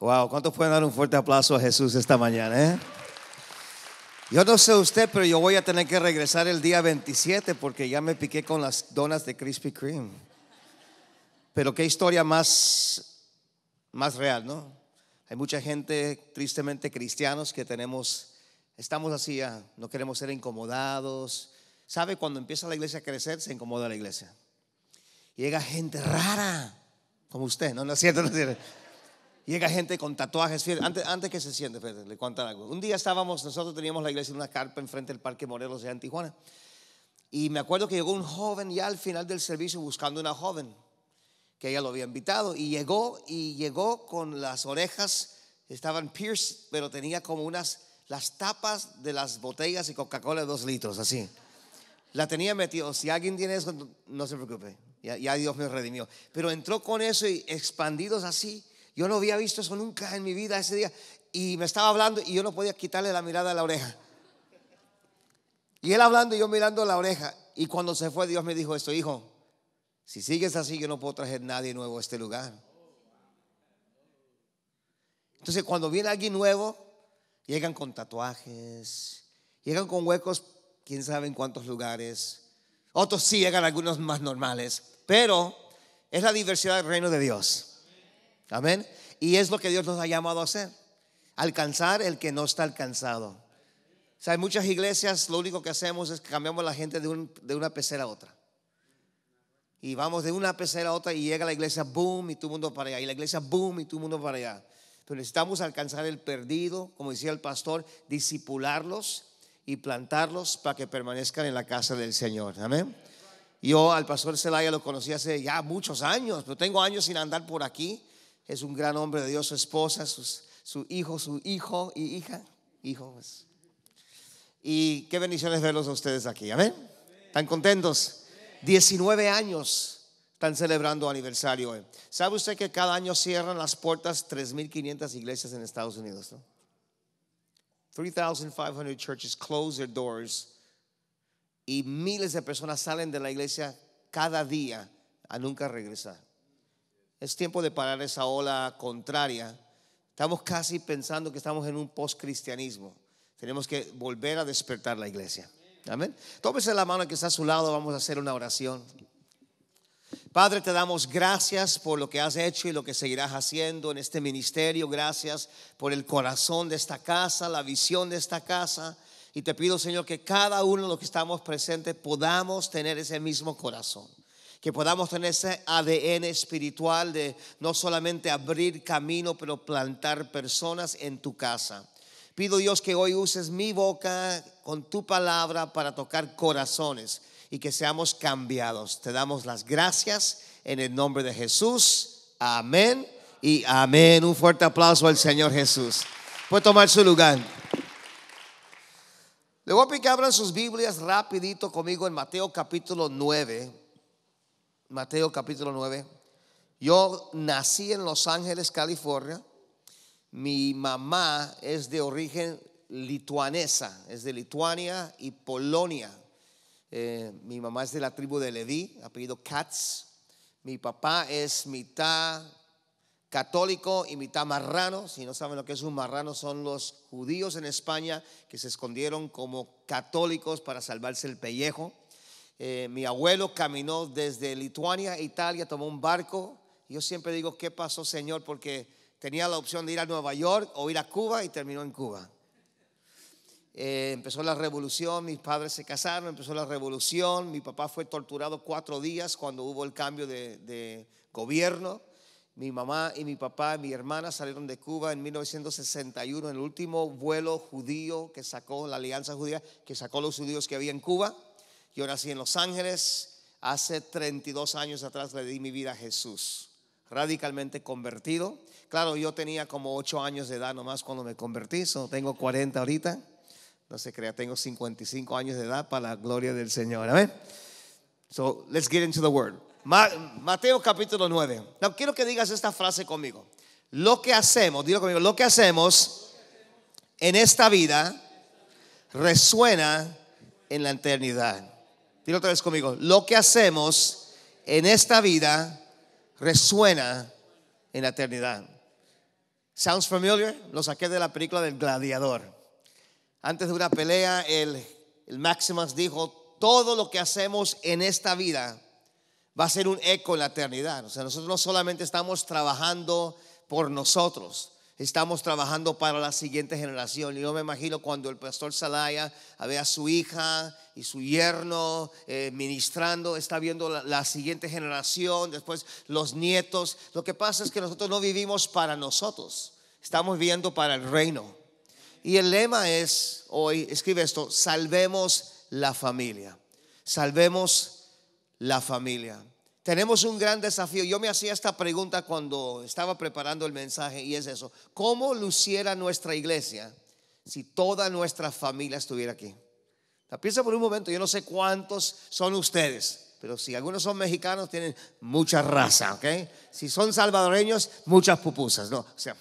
Wow, ¿cuántos pueden dar un fuerte aplauso a Jesús esta mañana? Eh? Yo no sé usted, pero yo voy a tener que regresar el día 27 porque ya me piqué con las donas de Krispy Kreme. Pero qué historia más, más real, ¿no? Hay mucha gente, tristemente cristianos, que tenemos, estamos así, ya, no queremos ser incomodados. ¿Sabe? Cuando empieza la iglesia a crecer, se incomoda la iglesia. Llega gente rara, como usted, ¿no? No es cierto, no es cierto. Llega gente con tatuajes. Fíjate, antes, que se siente, le cuento algo. Un día estábamos, nosotros teníamos la iglesia en una carpa enfrente del Parque Morelos de en Tijuana. Y me acuerdo que llegó un joven ya al final del servicio buscando una joven que ella lo había invitado. Y llegó y llegó con las orejas, estaban pierced, pero tenía como unas, las tapas de las botellas y Coca-Cola de dos litros, así. La tenía metido. Si alguien tiene eso, no se preocupe. ya Dios me redimió. Pero entró con eso y expandidos así. Yo no había visto eso nunca en mi vida ese día. Y me estaba hablando y yo no podía quitarle la mirada a la oreja. Y él hablando y yo mirando la oreja. Y cuando se fue, Dios me dijo esto, hijo, si sigues así, yo no puedo traer nadie nuevo a este lugar. Entonces, cuando viene alguien nuevo, llegan con tatuajes, llegan con huecos, quién sabe en cuántos lugares. Otros sí llegan algunos más normales, pero es la diversidad del reino de Dios. Amén. Y es lo que Dios nos ha llamado a hacer. Alcanzar el que no está alcanzado. O sea, muchas iglesias lo único que hacemos es que cambiamos la gente de, una pecera a otra. Y vamos de una pecera a otra y llega la iglesia, boom, y todo el mundo para allá. Y la iglesia, boom, y todo el mundo para allá. Pero necesitamos alcanzar el perdido, como decía el pastor, disipularlos y plantarlos para que permanezcan en la casa del Señor. Amén. Yo al pastor Celaya lo conocí hace ya muchos años, pero tengo años sin andar por aquí es un gran hombre de Dios, su esposa, sus, su hijo, su hijo y hija, hijos. Pues. Y qué bendiciones verlos a ustedes aquí, amén. ¿Están contentos? 19 años están celebrando aniversario ¿Sabe usted que cada año cierran las puertas 3.500 iglesias en Estados Unidos? 3.500 churches close their doors y miles de personas salen de la iglesia cada día a nunca regresar. Es tiempo de parar esa ola contraria. Estamos casi pensando que estamos en un post-cristianismo. Tenemos que volver a despertar la iglesia. Amén. Tómese la mano que está a su lado, vamos a hacer una oración. Padre, te damos gracias por lo que has hecho y lo que seguirás haciendo en este ministerio. Gracias por el corazón de esta casa, la visión de esta casa. Y te pido, Señor, que cada uno de los que estamos presentes podamos tener ese mismo corazón que podamos tener ese ADN espiritual de no solamente abrir camino, pero plantar personas en tu casa. Pido Dios que hoy uses mi boca con tu palabra para tocar corazones y que seamos cambiados. Te damos las gracias en el nombre de Jesús. Amén y amén. Un fuerte aplauso al Señor Jesús. Puede tomar su lugar. Le pedir que abran sus Biblias rapidito conmigo en Mateo capítulo 9. Mateo capítulo 9. Yo nací en Los Ángeles, California. Mi mamá es de origen lituanesa, es de Lituania y Polonia. Eh, mi mamá es de la tribu de Leví, apellido Katz. Mi papá es mitad católico y mitad marrano. Si no saben lo que es un marrano, son los judíos en España que se escondieron como católicos para salvarse el pellejo. Eh, mi abuelo caminó desde Lituania a Italia, tomó un barco. Yo siempre digo, ¿qué pasó, Señor? Porque tenía la opción de ir a Nueva York o ir a Cuba y terminó en Cuba. Eh, empezó la revolución, mis padres se casaron, empezó la revolución, mi papá fue torturado cuatro días cuando hubo el cambio de, gobierno. Mi mamá y mi papá mi hermana salieron de Cuba en 1961, en el último vuelo judío que sacó la Alianza Judía, que sacó los judíos que había en Cuba. Yo nací en Los Ángeles, hace 32 años atrás le di mi vida a Jesús, radicalmente convertido. Claro, yo tenía como 8 años de edad nomás cuando me convertí, so tengo 40 ahorita. No se crea, tengo 55 años de edad para la gloria del Señor. Amén. So, let's get into the word. Mateo capítulo 9. Now, quiero que digas esta frase conmigo. Lo que hacemos, dilo conmigo, lo que hacemos en esta vida resuena en la eternidad. Dilo otra vez conmigo. Lo que hacemos en esta vida resuena en la eternidad. ¿Sounds familiar? Lo saqué de la película del gladiador. Antes de una pelea, el, el Maximus dijo, todo lo que hacemos en esta vida va a ser un eco en la eternidad. O sea, nosotros no solamente estamos trabajando por nosotros, estamos trabajando para la siguiente generación. y Yo me imagino cuando el pastor Salaya ve a su hija y su yerno eh, ministrando, está viendo la, la, siguiente generación, después los nietos. Lo que pasa es que nosotros no vivimos para nosotros, estamos viviendo para el reino. Y el lema es, hoy escribe esto, salvemos la familia, salvemos la familia. Tenemos un gran desafío. Yo me hacía esta pregunta cuando estaba preparando el mensaje y es eso. ¿Cómo luciera nuestra iglesia si toda nuestra familia estuviera aquí? piensa por un momento, yo no sé cuántos son ustedes, pero si algunos son mexicanos tienen mucha raza, ¿ok? Si son salvadoreños, muchas pupusas, ¿no? O sea,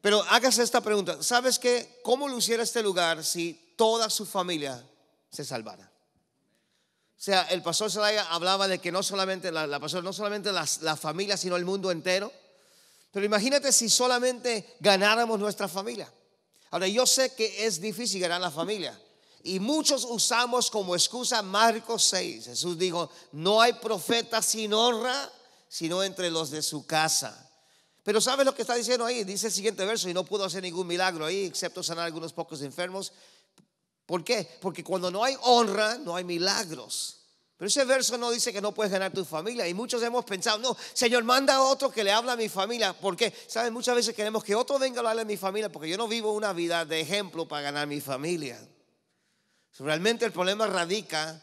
pero hágase esta pregunta. ¿Sabes qué? ¿Cómo luciera este lugar si toda su familia se salvara? O sea, el pastor Zelaya hablaba de que no solamente la, no solamente la familia, sino el mundo entero. Pero imagínate si solamente ganáramos nuestra familia. Ahora, yo sé que es difícil ganar la familia. Y muchos usamos como excusa Marcos 6. Jesús dijo, no hay profeta sin honra, sino entre los de su casa. Pero ¿sabes lo que está diciendo ahí? Dice el siguiente verso, y no pudo hacer ningún milagro ahí, excepto sanar algunos pocos enfermos. ¿Por qué? Porque cuando no hay honra, no hay milagros. Pero ese verso no dice que no puedes ganar tu familia. Y muchos hemos pensado, no, Señor, manda a otro que le hable a mi familia. ¿Por qué? ¿Saben? Muchas veces queremos que otro venga a hablarle a mi familia porque yo no vivo una vida de ejemplo para ganar mi familia. Realmente el problema radica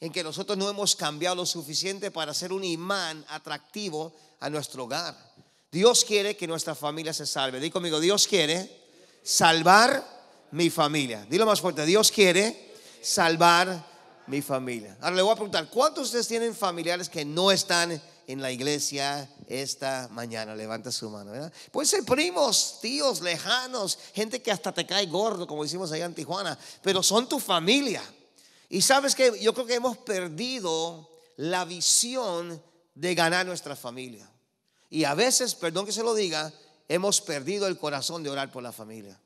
en que nosotros no hemos cambiado lo suficiente para ser un imán atractivo a nuestro hogar. Dios quiere que nuestra familia se salve. Dí conmigo, Dios quiere salvar mi familia. Dilo más fuerte, Dios quiere salvar mi familia. Ahora le voy a preguntar, ¿cuántos de ustedes tienen familiares que no están en la iglesia esta mañana? Levanta su mano, ¿verdad? Pueden ser primos, tíos, lejanos, gente que hasta te cae gordo, como decimos allá en Tijuana, pero son tu familia. Y sabes que yo creo que hemos perdido la visión de ganar nuestra familia. Y a veces, perdón que se lo diga, hemos perdido el corazón de orar por la familia.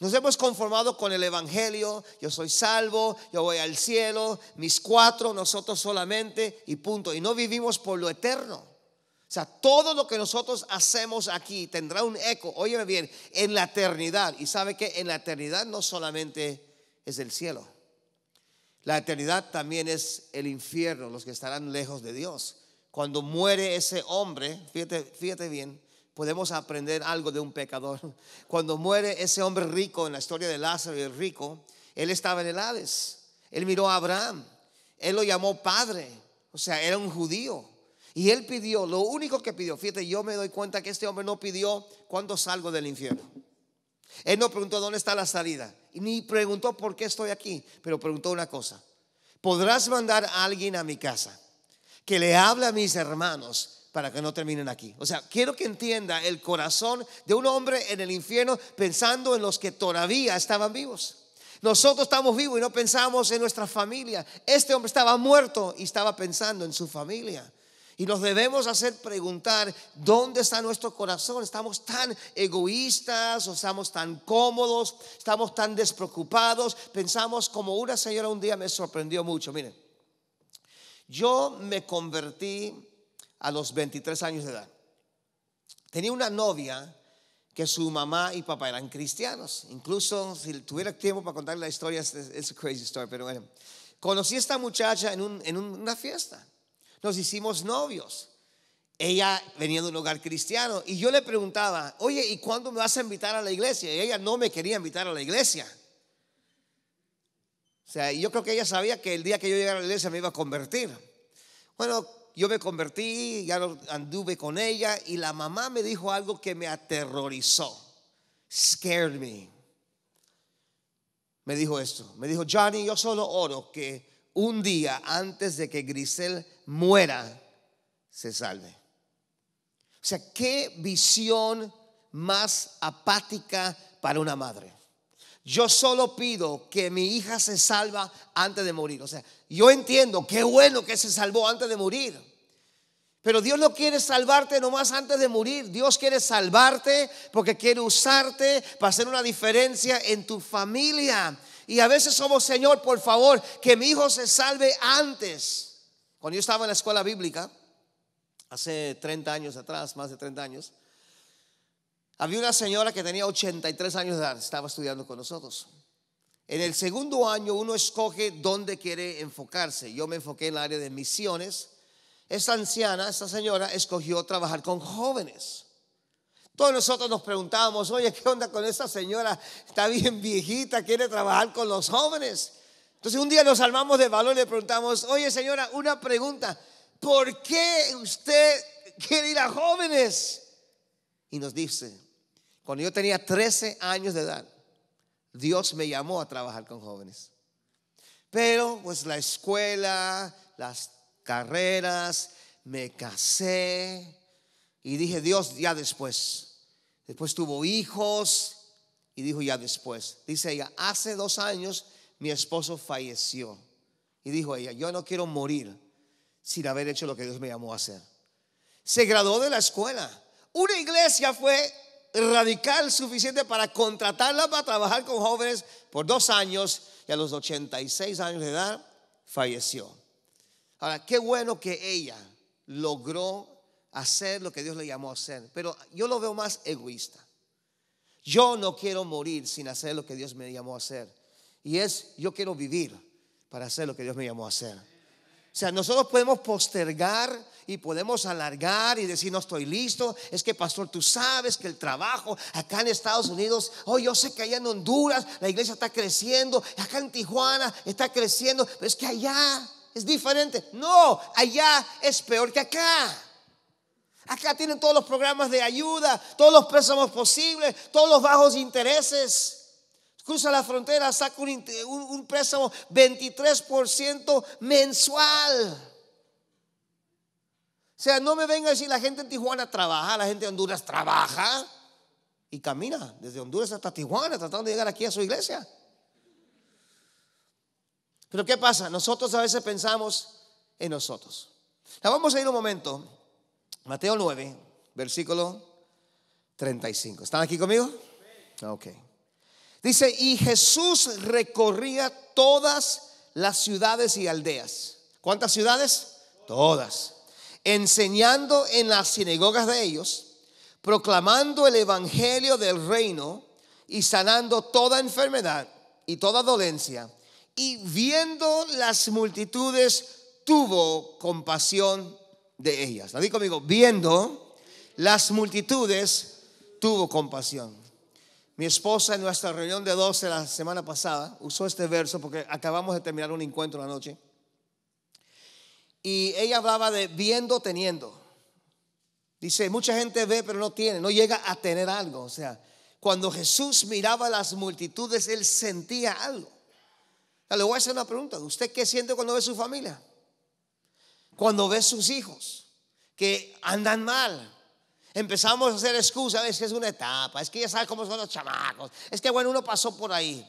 Nos hemos conformado con el Evangelio, yo soy salvo, yo voy al cielo, mis cuatro, nosotros solamente y punto. Y no vivimos por lo eterno. O sea, todo lo que nosotros hacemos aquí tendrá un eco, óyeme bien, en la eternidad. Y sabe que en la eternidad no solamente es el cielo, la eternidad también es el infierno, los que estarán lejos de Dios. Cuando muere ese hombre, fíjate, fíjate bien, podemos aprender algo de un pecador. Cuando muere ese hombre rico en la historia de Lázaro el rico, él estaba en el Hades. Él miró a Abraham. Él lo llamó padre. O sea, era un judío. Y él pidió, lo único que pidió, fíjate, yo me doy cuenta que este hombre no pidió cuándo salgo del infierno. Él no preguntó dónde está la salida, ni preguntó por qué estoy aquí, pero preguntó una cosa. ¿Podrás mandar a alguien a mi casa que le hable a mis hermanos para que no terminen aquí. O sea, quiero que entienda el corazón de un hombre en el infierno pensando en los que todavía estaban vivos. Nosotros estamos vivos y no pensamos en nuestra familia. Este hombre estaba muerto y estaba pensando en su familia. Y nos debemos hacer preguntar dónde está nuestro corazón. Estamos tan egoístas, o estamos tan cómodos, estamos tan despreocupados. Pensamos como una señora un día me sorprendió mucho. Miren, yo me convertí a los 23 años de edad. Tenía una novia que su mamá y papá eran cristianos. Incluso si tuviera tiempo para contar la historia, es una crazy story, pero bueno. Conocí a esta muchacha en, una fiesta. Nos hicimos novios. Ella venía de un hogar cristiano y yo le preguntaba, oye, ¿y cuándo me vas a invitar a la iglesia? Y ella no me quería invitar a la iglesia. O sea, yo creo que ella sabía que el día que yo llegara a la iglesia me iba a convertir. Bueno, yo me convertí, ya anduve con ella y la mamá me dijo algo que me aterrorizó. Scared me. Me dijo esto. Me dijo, Johnny, yo solo oro que un día antes de que Grisel muera, se salve. O sea, qué visión más apática para una madre. Yo solo pido que mi hija se salva antes de morir. O sea, yo entiendo, qué bueno que se salvó antes de morir. Pero Dios no quiere salvarte nomás antes de morir. Dios quiere salvarte porque quiere usarte para hacer una diferencia en tu familia. Y a veces somos, Señor, por favor, que mi hijo se salve antes. Cuando yo estaba en la escuela bíblica, hace 30 años atrás, más de 30 años, había una señora que tenía 83 años de edad, estaba estudiando con nosotros. En el segundo año uno escoge dónde quiere enfocarse. Yo me enfoqué en el área de misiones. Esta anciana, esta señora, escogió trabajar con jóvenes. Todos nosotros nos preguntábamos, oye, ¿qué onda con esta señora? Está bien viejita, quiere trabajar con los jóvenes. Entonces un día nos armamos de valor y le preguntamos, oye señora, una pregunta, ¿por qué usted quiere ir a jóvenes? Y nos dice, cuando yo tenía 13 años de edad, Dios me llamó a trabajar con jóvenes. Pero pues la escuela, las carreras, me casé y dije, Dios, ya después. Después tuvo hijos y dijo, ya después. Dice ella, hace dos años mi esposo falleció. Y dijo ella, yo no quiero morir sin haber hecho lo que Dios me llamó a hacer. Se graduó de la escuela. Una iglesia fue radical suficiente para contratarla para trabajar con jóvenes por dos años y a los 86 años de edad falleció. Ahora, qué bueno que ella logró hacer lo que Dios le llamó a hacer, pero yo lo veo más egoísta. Yo no quiero morir sin hacer lo que Dios me llamó a hacer. Y es, yo quiero vivir para hacer lo que Dios me llamó a hacer. O sea, nosotros podemos postergar y podemos alargar y decir, no estoy listo. Es que, pastor, tú sabes que el trabajo acá en Estados Unidos, oh, yo sé que allá en Honduras la iglesia está creciendo, acá en Tijuana está creciendo, pero es que allá es diferente. No, allá es peor que acá. Acá tienen todos los programas de ayuda, todos los préstamos posibles, todos los bajos intereses. Cruza la frontera, saca un, préstamo 23% mensual. O sea, no me venga a decir la gente en Tijuana trabaja, la gente de Honduras trabaja y camina desde Honduras hasta Tijuana tratando de llegar aquí a su iglesia. Pero ¿qué pasa? Nosotros a veces pensamos en nosotros. La vamos a ir un momento. Mateo 9, versículo 35. ¿Están aquí conmigo? Ok. Dice, y Jesús recorría todas las ciudades y aldeas. ¿Cuántas ciudades? Todas. Enseñando en las sinagogas de ellos, proclamando el evangelio del reino y sanando toda enfermedad y toda dolencia. Y viendo las multitudes, tuvo compasión de ellas. Nadie conmigo, viendo las multitudes, tuvo compasión. Mi esposa en nuestra reunión de 12 la semana pasada usó este verso porque acabamos de terminar un encuentro la noche Y ella hablaba de viendo, teniendo. Dice, mucha gente ve pero no tiene, no llega a tener algo. O sea, cuando Jesús miraba a las multitudes, él sentía algo. Le voy a hacer una pregunta. ¿Usted qué siente cuando ve su familia? Cuando ve sus hijos que andan mal, Empezamos a hacer excusas, es que es una etapa, es que ya sabes cómo son los chamacos, es que bueno, uno pasó por ahí.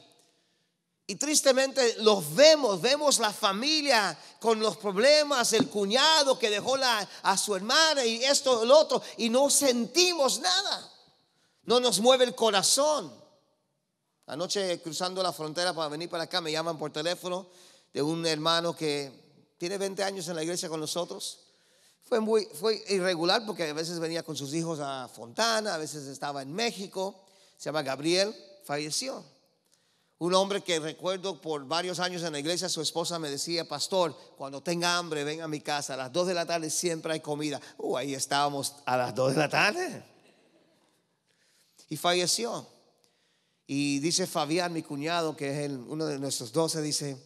Y tristemente los vemos, vemos la familia con los problemas, el cuñado que dejó la, a su hermana y esto, el otro, y no sentimos nada. No nos mueve el corazón. Anoche cruzando la frontera para venir para acá, me llaman por teléfono de un hermano que tiene 20 años en la iglesia con nosotros fue irregular porque a veces venía con sus hijos a Fontana, a veces estaba en México. Se llama Gabriel, falleció. Un hombre que recuerdo por varios años en la iglesia, su esposa me decía, pastor, cuando tenga hambre, ven a mi casa, a las 2 de la tarde siempre hay comida. Uh, ahí estábamos a las 2 de la tarde. Y falleció. Y dice Fabián, mi cuñado, que es uno de nuestros doce, dice,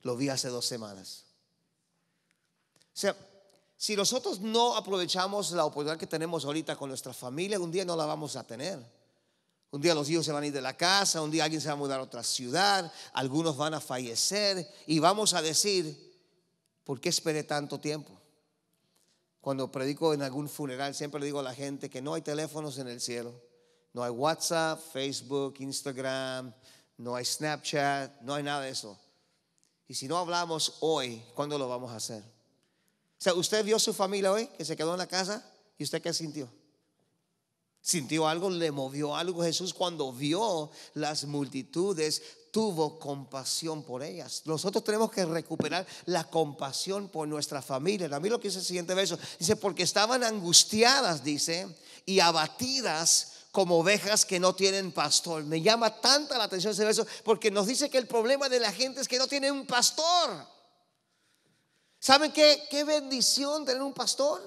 lo vi hace dos semanas. O sea, si nosotros no aprovechamos la oportunidad que tenemos ahorita con nuestra familia, un día no la vamos a tener. Un día los hijos se van a ir de la casa, un día alguien se va a mudar a otra ciudad, algunos van a fallecer y vamos a decir, ¿por qué esperé tanto tiempo? Cuando predico en algún funeral siempre le digo a la gente que no hay teléfonos en el cielo, no hay WhatsApp, Facebook, Instagram, no hay Snapchat, no hay nada de eso. Y si no hablamos hoy, ¿cuándo lo vamos a hacer? O sea, usted vio su familia hoy que se quedó en la casa y usted qué sintió. Sintió algo, le movió algo. Jesús cuando vio las multitudes tuvo compasión por ellas. Nosotros tenemos que recuperar la compasión por nuestra familia. A mí lo que dice el siguiente verso. Dice, porque estaban angustiadas, dice, y abatidas como ovejas que no tienen pastor. Me llama tanta la atención ese verso porque nos dice que el problema de la gente es que no tiene un pastor. ¿Saben qué? Qué bendición tener un pastor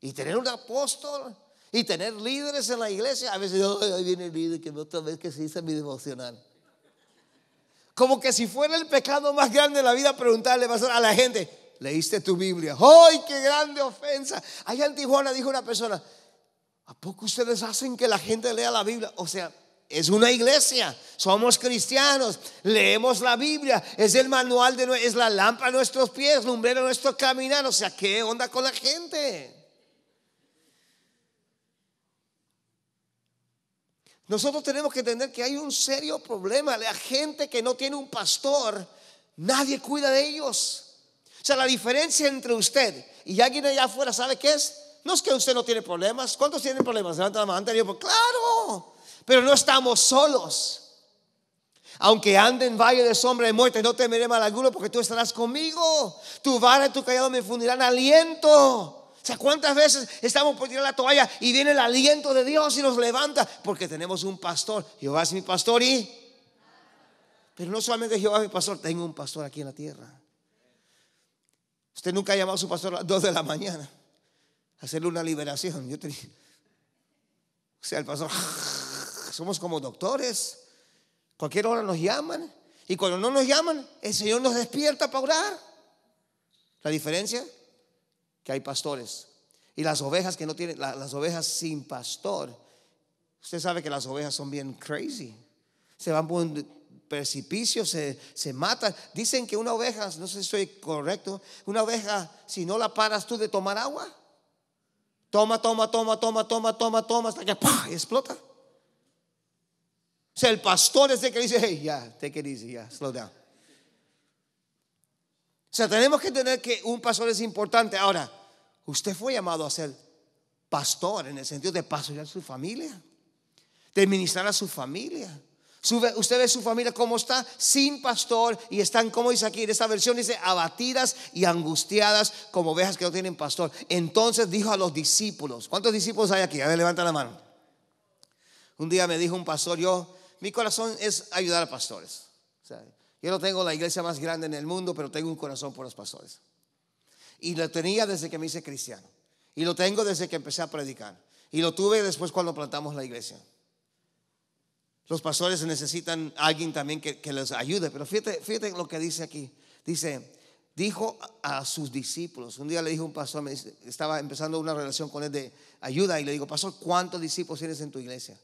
y tener un apóstol y tener líderes en la iglesia. A veces, hoy viene el líder que otra vez que se dice mi devocional. Como que si fuera el pecado más grande de la vida preguntarle a la gente, ¿leíste tu Biblia? ¡Ay, qué grande ofensa! Allá en Tijuana dijo una persona, ¿a poco ustedes hacen que la gente lea la Biblia? O sea, es una iglesia, somos cristianos, leemos la Biblia, es el manual de es la lámpara a nuestros pies, lumbrero nuestro caminar, o sea, ¿qué onda con la gente? Nosotros tenemos que entender que hay un serio problema, la gente que no tiene un pastor, nadie cuida de ellos. O sea, la diferencia entre usted y alguien allá afuera, ¿sabe qué es? No es que usted no tiene problemas. ¿Cuántos tienen problemas? Levanta la mano, anterior. Pues, claro, pero no estamos solos. Aunque ande en valle de sombra y muerte, no temeré mal alguno porque tú estarás conmigo. Tu vara y tu callado me fundirán aliento. O sea, ¿cuántas veces estamos por tirar la toalla y viene el aliento de Dios y nos levanta? Porque tenemos un pastor. Jehová es mi pastor y... Pero no solamente Jehová es mi pastor, tengo un pastor aquí en la tierra. Usted nunca ha llamado a su pastor a las 2 de la mañana a hacerle una liberación. Yo te... O sea, el pastor... somos como doctores. Cualquier hora nos llaman. Y cuando no nos llaman, el Señor nos despierta para orar. La diferencia, que hay pastores. Y las ovejas que no tienen, las ovejas sin pastor. Usted sabe que las ovejas son bien crazy. Se van por un precipicio, se, se matan. Dicen que una oveja, no sé si estoy correcto, una oveja, si no la paras tú de tomar agua, toma, toma, toma, toma, toma, toma, toma, hasta que explota el pastor es el que dice, hey, ya, take it easy, ya, slow down. O sea, tenemos que tener que un pastor es importante. Ahora, usted fue llamado a ser pastor en el sentido de pastorear su familia, de ministrar a su familia. Usted ve su familia como está sin pastor y están, como dice aquí en esta versión, dice, abatidas y angustiadas como ovejas que no tienen pastor. Entonces dijo a los discípulos, ¿cuántos discípulos hay aquí? A ver, levanta la mano. Un día me dijo un pastor, yo mi corazón es ayudar a pastores. yo no tengo la iglesia más grande en el mundo, pero tengo un corazón por los pastores. Y lo tenía desde que me hice cristiano. Y lo tengo desde que empecé a predicar. Y lo tuve después cuando plantamos la iglesia. Los pastores necesitan alguien también que, les ayude. Pero fíjate, fíjate lo que dice aquí. Dice, dijo a sus discípulos. Un día le dijo un pastor, me dice, estaba empezando una relación con él de ayuda y le digo, pastor, ¿cuántos discípulos tienes en tu iglesia?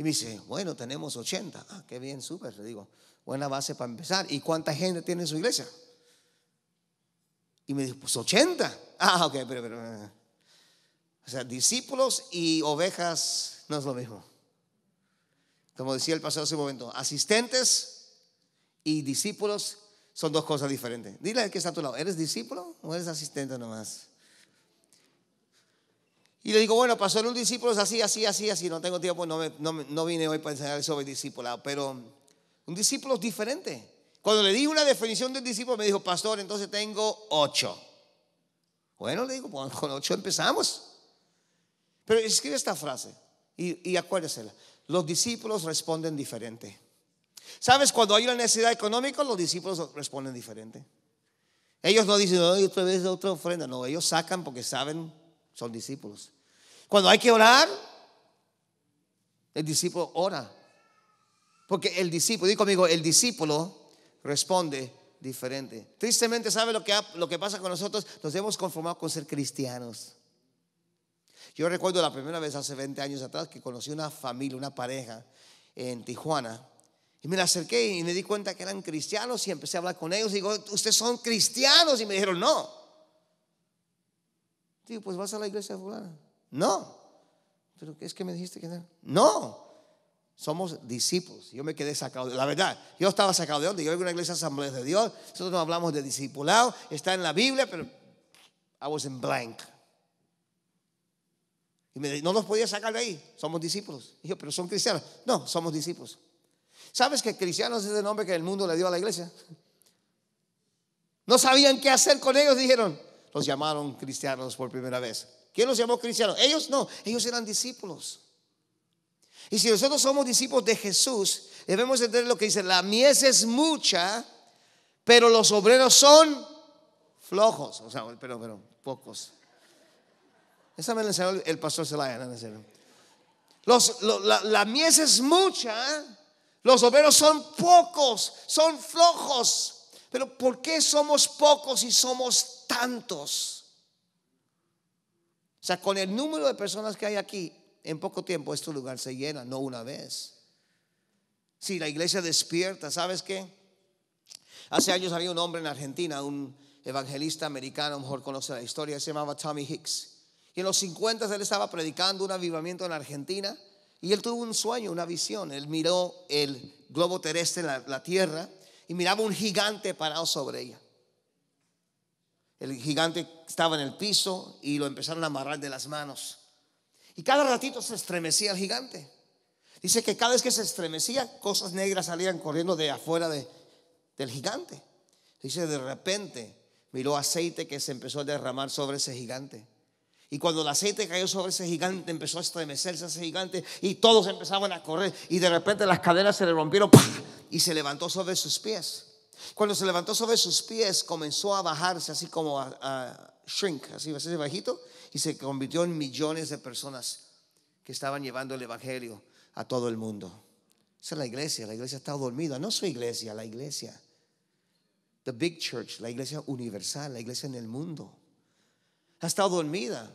Y me dice, bueno, tenemos 80. Ah, qué bien, súper, le digo. Buena base para empezar. ¿Y cuánta gente tiene en su iglesia? Y me dijo, pues 80. Ah, ok, pero, pero. Eh. O sea, discípulos y ovejas no es lo mismo. Como decía el pasado hace un momento, asistentes y discípulos son dos cosas diferentes. Dile al que está a tu lado, ¿eres discípulo o eres asistente nomás? Y le digo, bueno, pastor, un discípulo es así, así, así, así. No tengo tiempo, no, no, no vine hoy para enseñar sobre discipulado, pero un discípulo es diferente. Cuando le di una definición de un discípulo, me dijo, pastor, entonces tengo ocho. Bueno, le digo, con ocho empezamos. Pero escribe esta frase y, y Los discípulos responden diferente. ¿Sabes? Cuando hay una necesidad económica, los discípulos responden diferente. Ellos no dicen, no, otra vez otra ofrenda. No, ellos sacan porque saben son discípulos. Cuando hay que orar, el discípulo ora. Porque el discípulo, digo conmigo, el discípulo responde diferente. Tristemente, ¿sabe lo que, lo que pasa con nosotros? Nos hemos conformado con ser cristianos. Yo recuerdo la primera vez hace 20 años atrás que conocí una familia, una pareja en Tijuana. Y me la acerqué y me di cuenta que eran cristianos y empecé a hablar con ellos. digo, ¿ustedes son cristianos? Y me dijeron, no pues vas a la iglesia fulana. No. Pero es que me dijiste que no. No. Somos discípulos. Yo me quedé sacado de la verdad. Yo estaba sacado de donde Yo veo a una iglesia asamblea de Dios. Nosotros no hablamos de discipulado. Está en la Biblia, pero I was in blank. Y me no nos podía sacar de ahí. Somos discípulos. pero son cristianos. No, somos discípulos. ¿Sabes que cristianos es el nombre que el mundo le dio a la iglesia? No sabían qué hacer con ellos. Dijeron, los llamaron cristianos por primera vez. ¿Quién los llamó cristianos? Ellos no, ellos eran discípulos. Y si nosotros somos discípulos de Jesús, debemos entender lo que dice, la mies es mucha, pero los obreros son flojos, o sea, pero, pero pocos. Esa me enseñó el pastor Zelaya, la, la mies es mucha, los obreros son pocos, son flojos. Pero ¿por qué somos pocos y somos tantos? O sea, con el número de personas que hay aquí, en poco tiempo este lugar se llena, no una vez. Si sí, la iglesia despierta, ¿sabes qué? Hace años había un hombre en Argentina, un evangelista americano, mejor conoce la historia, se llamaba Tommy Hicks. Y en los 50 él estaba predicando un avivamiento en Argentina y él tuvo un sueño, una visión. Él miró el globo terrestre, la tierra, y miraba un gigante parado sobre ella. El gigante estaba en el piso y lo empezaron a amarrar de las manos. Y cada ratito se estremecía el gigante. Dice que cada vez que se estremecía, cosas negras salían corriendo de afuera del gigante. Dice, de repente miró aceite que se empezó a derramar sobre ese gigante. Y cuando el aceite cayó sobre ese gigante, empezó a estremecerse ese gigante y todos empezaban a correr. Y de repente las cadenas se le rompieron y se levantó sobre sus pies. Cuando se levantó sobre sus pies, comenzó a bajarse así como a, shrink, así, así bajito, y se convirtió en millones de personas que estaban llevando el evangelio a todo el mundo. Esa es la iglesia, la iglesia ha estado dormida, no su iglesia, la iglesia. The big church, la iglesia universal, la iglesia en el mundo. Ha estado dormida.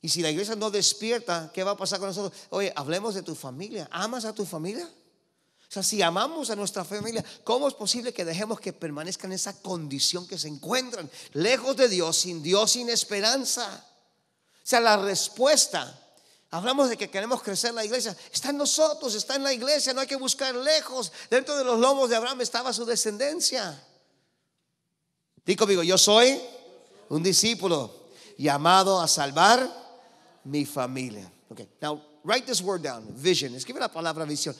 Y si la iglesia no despierta, ¿qué va a pasar con nosotros? Oye, hablemos de tu familia. ¿Amas a tu familia? O sea, si amamos a nuestra familia, ¿cómo es posible que dejemos que permanezcan en esa condición que se encuentran? Lejos de Dios, sin Dios, sin esperanza. O sea, la respuesta Hablamos de que queremos crecer en la iglesia. Está en nosotros, está en la iglesia, no hay que buscar lejos. Dentro de los lomos de Abraham estaba su descendencia. Digo, conmigo, yo soy un discípulo llamado a salvar mi familia. Okay, now write this word down, vision. Escribe la palabra visión.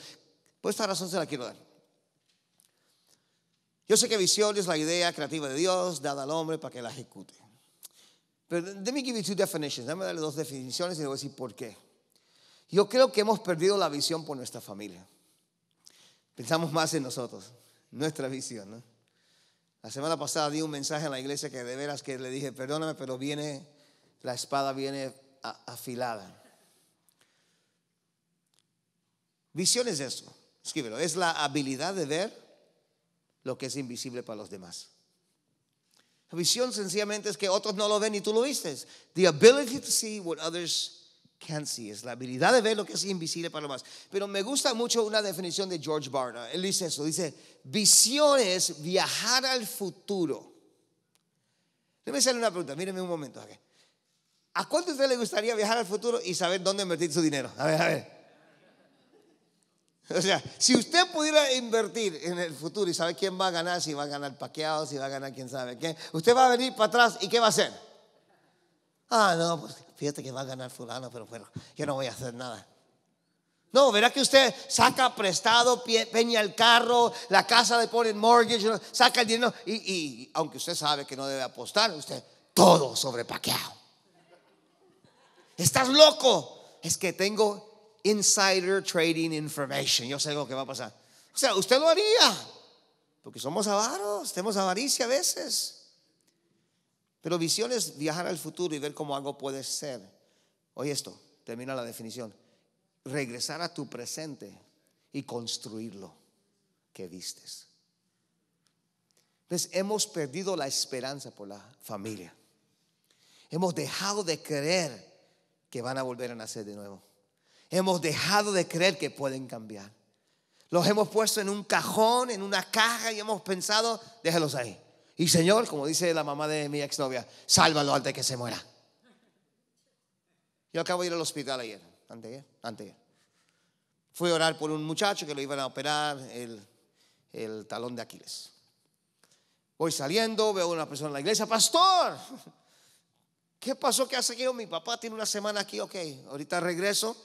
Por esta razón se la quiero dar. Yo sé que visión es la idea creativa de Dios dada al hombre para que la ejecute. Pero let me give you two definitions. Dame darle dos definiciones y le voy a decir por qué. Yo creo que hemos perdido la visión por nuestra familia. Pensamos más en nosotros, nuestra visión. La semana pasada di un mensaje en la iglesia que de veras que le dije, perdóname, pero viene, la espada viene afilada. Visión es eso, escríbelo, es la habilidad de ver lo que es invisible para los demás. La visión sencillamente es que otros no lo ven y tú lo vistes. The ability to see what others can't see es la habilidad de ver lo que es invisible para los demás. Pero me gusta mucho una definición de George Barna. Él dice eso, dice, visión es viajar al futuro. Déjame hacerle una pregunta, mírenme un momento. ¿A cuánto a usted le gustaría viajar al futuro y saber dónde invertir su dinero? A ver, a ver. O sea, si usted pudiera invertir en el futuro y saber quién va a ganar, si va a ganar paqueado, si va a ganar quién sabe qué, usted va a venir para atrás y ¿qué va a hacer? Ah, no, pues, fíjate que va a ganar fulano, pero bueno, yo no voy a hacer nada. No, verá que usted saca prestado, peña el carro, la casa le pone en mortgage, saca el dinero y, y aunque usted sabe que no debe apostar, usted todo sobre paqueado. ¿Estás loco? Es que tengo insider trading information. Yo sé lo que va a pasar. O sea, usted lo haría. Porque somos avaros, tenemos avaricia a veces. Pero visión es viajar al futuro y ver cómo algo puede ser. Oye esto, termina la definición. Regresar a tu presente y construirlo que vistes. Entonces hemos perdido la esperanza por la familia. Hemos dejado de creer que van a volver a nacer de nuevo. Hemos dejado de creer que pueden cambiar. Los hemos puesto en un cajón, en una caja y hemos pensado, déjalos ahí. Y Señor, como dice la mamá de mi exnovia, sálvalo antes que se muera. Yo acabo de ir al hospital ayer, antes, Fui a orar por un muchacho que lo iban a operar el, el talón de Aquiles. Voy saliendo, veo a una persona en la iglesia, pastor, ¿Qué pasó? ¿Qué hace yo? Oh, mi papá tiene una semana aquí, ok, ahorita regreso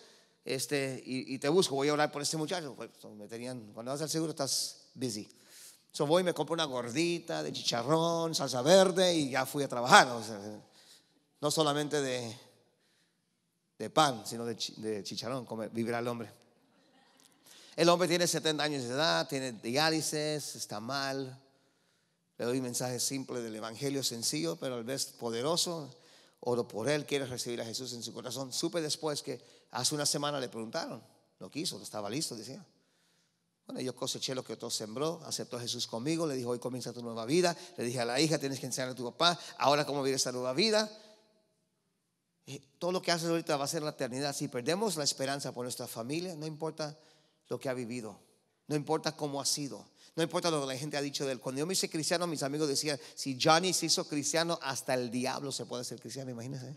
este, y, te busco, voy a hablar por este muchacho. Pues, pues, me tenían, cuando vas al seguro estás busy. So voy y me compro una gordita de chicharrón, salsa verde y ya fui a trabajar. no solamente de, de pan, sino de, chicharrón, comer, vivirá el hombre. El hombre tiene 70 años de edad, tiene diálisis, está mal. Le doy un mensaje simple del Evangelio sencillo, pero al vez poderoso oro por él, quiere recibir a Jesús en su corazón. Supe después que hace una semana le preguntaron, ¿lo quiso, no estaba listo, decía. Bueno, yo coseché lo que otro sembró, aceptó a Jesús conmigo, le dijo, hoy comienza tu nueva vida, le dije a la hija, tienes que enseñar a tu papá, ahora cómo vivir esta nueva vida. todo lo que haces ahorita va a ser la eternidad. Si perdemos la esperanza por nuestra familia, no importa lo que ha vivido, no importa cómo ha sido, no importa lo que la gente ha dicho de él. Cuando yo me hice cristiano, mis amigos decían, si Johnny se hizo cristiano, hasta el diablo se puede ser cristiano, imagínense.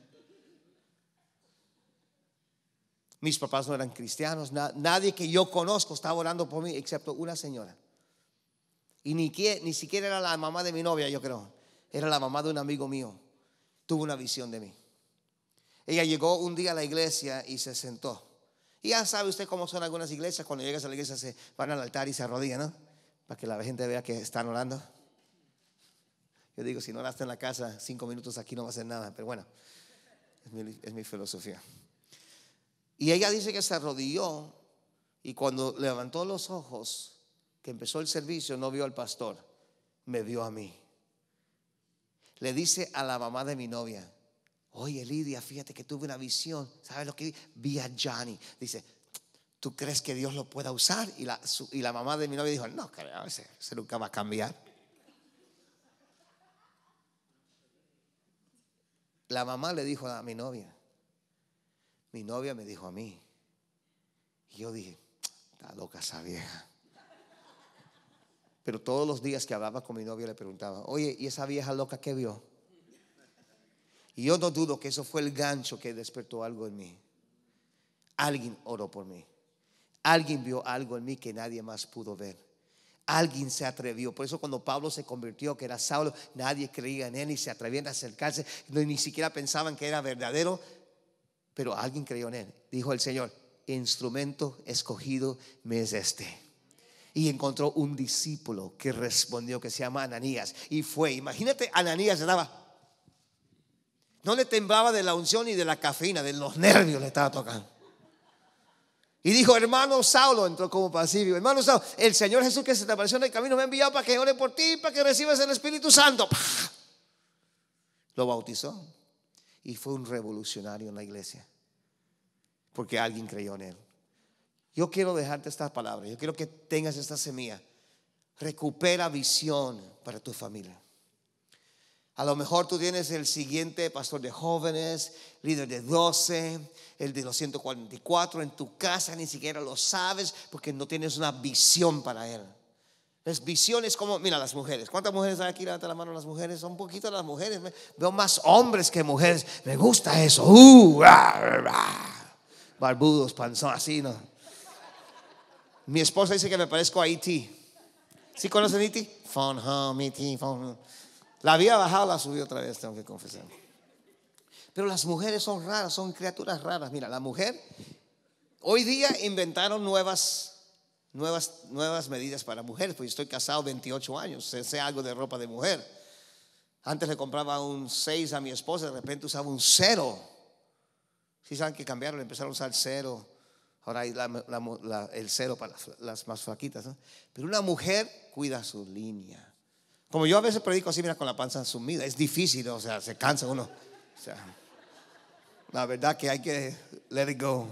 Mis papás no eran cristianos, nadie que yo conozco estaba orando por mí, excepto una señora. Y ni, ni siquiera era la mamá de mi novia, yo creo. Era la mamá de un amigo mío. Tuvo una visión de mí. Ella llegó un día a la iglesia y se sentó. Y ya sabe usted cómo son algunas iglesias, cuando llegas a la iglesia se van al altar y se arrodillan, ¿no? Para que la gente vea que están orando. Yo digo, si no oraste en la casa, cinco minutos aquí no va a hacer nada. Pero bueno, es mi, es mi filosofía. Y ella dice que se arrodilló y cuando levantó los ojos, que empezó el servicio, no vio al pastor, me vio a mí. Le dice a la mamá de mi novia, oye Lidia, fíjate que tuve una visión, ¿sabes lo que vi? Vi Johnny. Dice, ¿tú crees que Dios lo pueda usar? Y la, mamá de mi novia dijo, no, creo, ese nunca va a cambiar. La mamá le dijo a mi novia, mi novia me dijo a mí, y yo dije, está loca esa vieja. Pero todos los días que hablaba con mi novia le preguntaba, oye, ¿y esa vieja loca qué vio? Y yo no dudo que eso fue el gancho que despertó algo en mí. Alguien oró por mí. Alguien vio algo en mí que nadie más pudo ver. Alguien se atrevió. Por eso cuando Pablo se convirtió, que era Saulo, nadie creía en él y se atrevían a acercarse. Ni siquiera pensaban que era verdadero, pero alguien creyó en él. Dijo el Señor, instrumento escogido me es este y encontró un discípulo que respondió que se llama Ananías y fue. Imagínate, Ananías daba No le temblaba de la unción ni de la cafeína, de los nervios le estaba tocando. Y dijo, hermano Saulo, entró como pasivo. Hermano Saulo, el Señor Jesús que se te apareció en el camino me ha enviado para que ore por ti, para que recibas el Espíritu Santo. Lo bautizó. Y fue un revolucionario en la iglesia. Porque alguien creyó en él. Yo quiero dejarte estas palabras. Yo quiero que tengas esta semilla. Recupera visión para tu familia. A lo mejor tú tienes el siguiente pastor de jóvenes, líder de 12, el de los 144 en tu casa, ni siquiera lo sabes porque no tienes una visión para él. Las visiones como, mira, las mujeres. ¿Cuántas mujeres hay aquí? Levanta la mano las mujeres. Son poquitas las mujeres. veo más hombres que mujeres. Me gusta eso. Uh, ah, ah, ah. Barbudos, panzón, así, ¿no? Mi esposa dice que me parezco a E.T. ¿Sí conocen E.T.? Phone home, E.T., phone home. La había bajado, la subí otra vez, tengo que confesar. Pero las mujeres son raras, son criaturas raras. Mira, la mujer, hoy día inventaron nuevas, nuevas, nuevas medidas para mujeres, pues estoy casado 28 años, sé, algo de ropa de mujer. Antes le compraba un 6 a mi esposa, de repente usaba un 0. Si saben que cambiaron, empezaron a usar 0. Ahora hay el 0 para las, más flaquitas. Pero una mujer cuida su línea. Como yo a veces predico así, mira, con la panza sumida, es difícil, o sea, se cansa uno. O sea, la verdad que hay que let it go.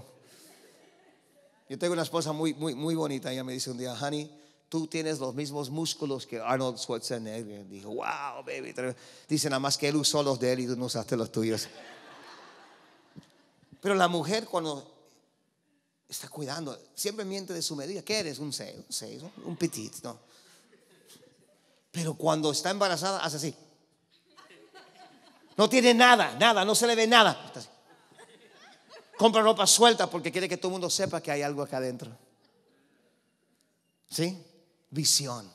Yo tengo una esposa muy, muy, muy bonita, ella me dice un día, honey, tú tienes los mismos músculos que Arnold Schwarzenegger. Dijo, wow, baby. Dice nada más que él usó los de él y tú no usaste los tuyos. Pero la mujer cuando está cuidando, siempre miente de su medida. ¿Qué eres? Un un, seis, un petit, ¿no? Pero cuando está embarazada, hace así. No tiene nada, nada, no se le ve nada. Compra ropa suelta porque quiere que todo el mundo sepa que hay algo acá adentro. ¿Sí? Visión.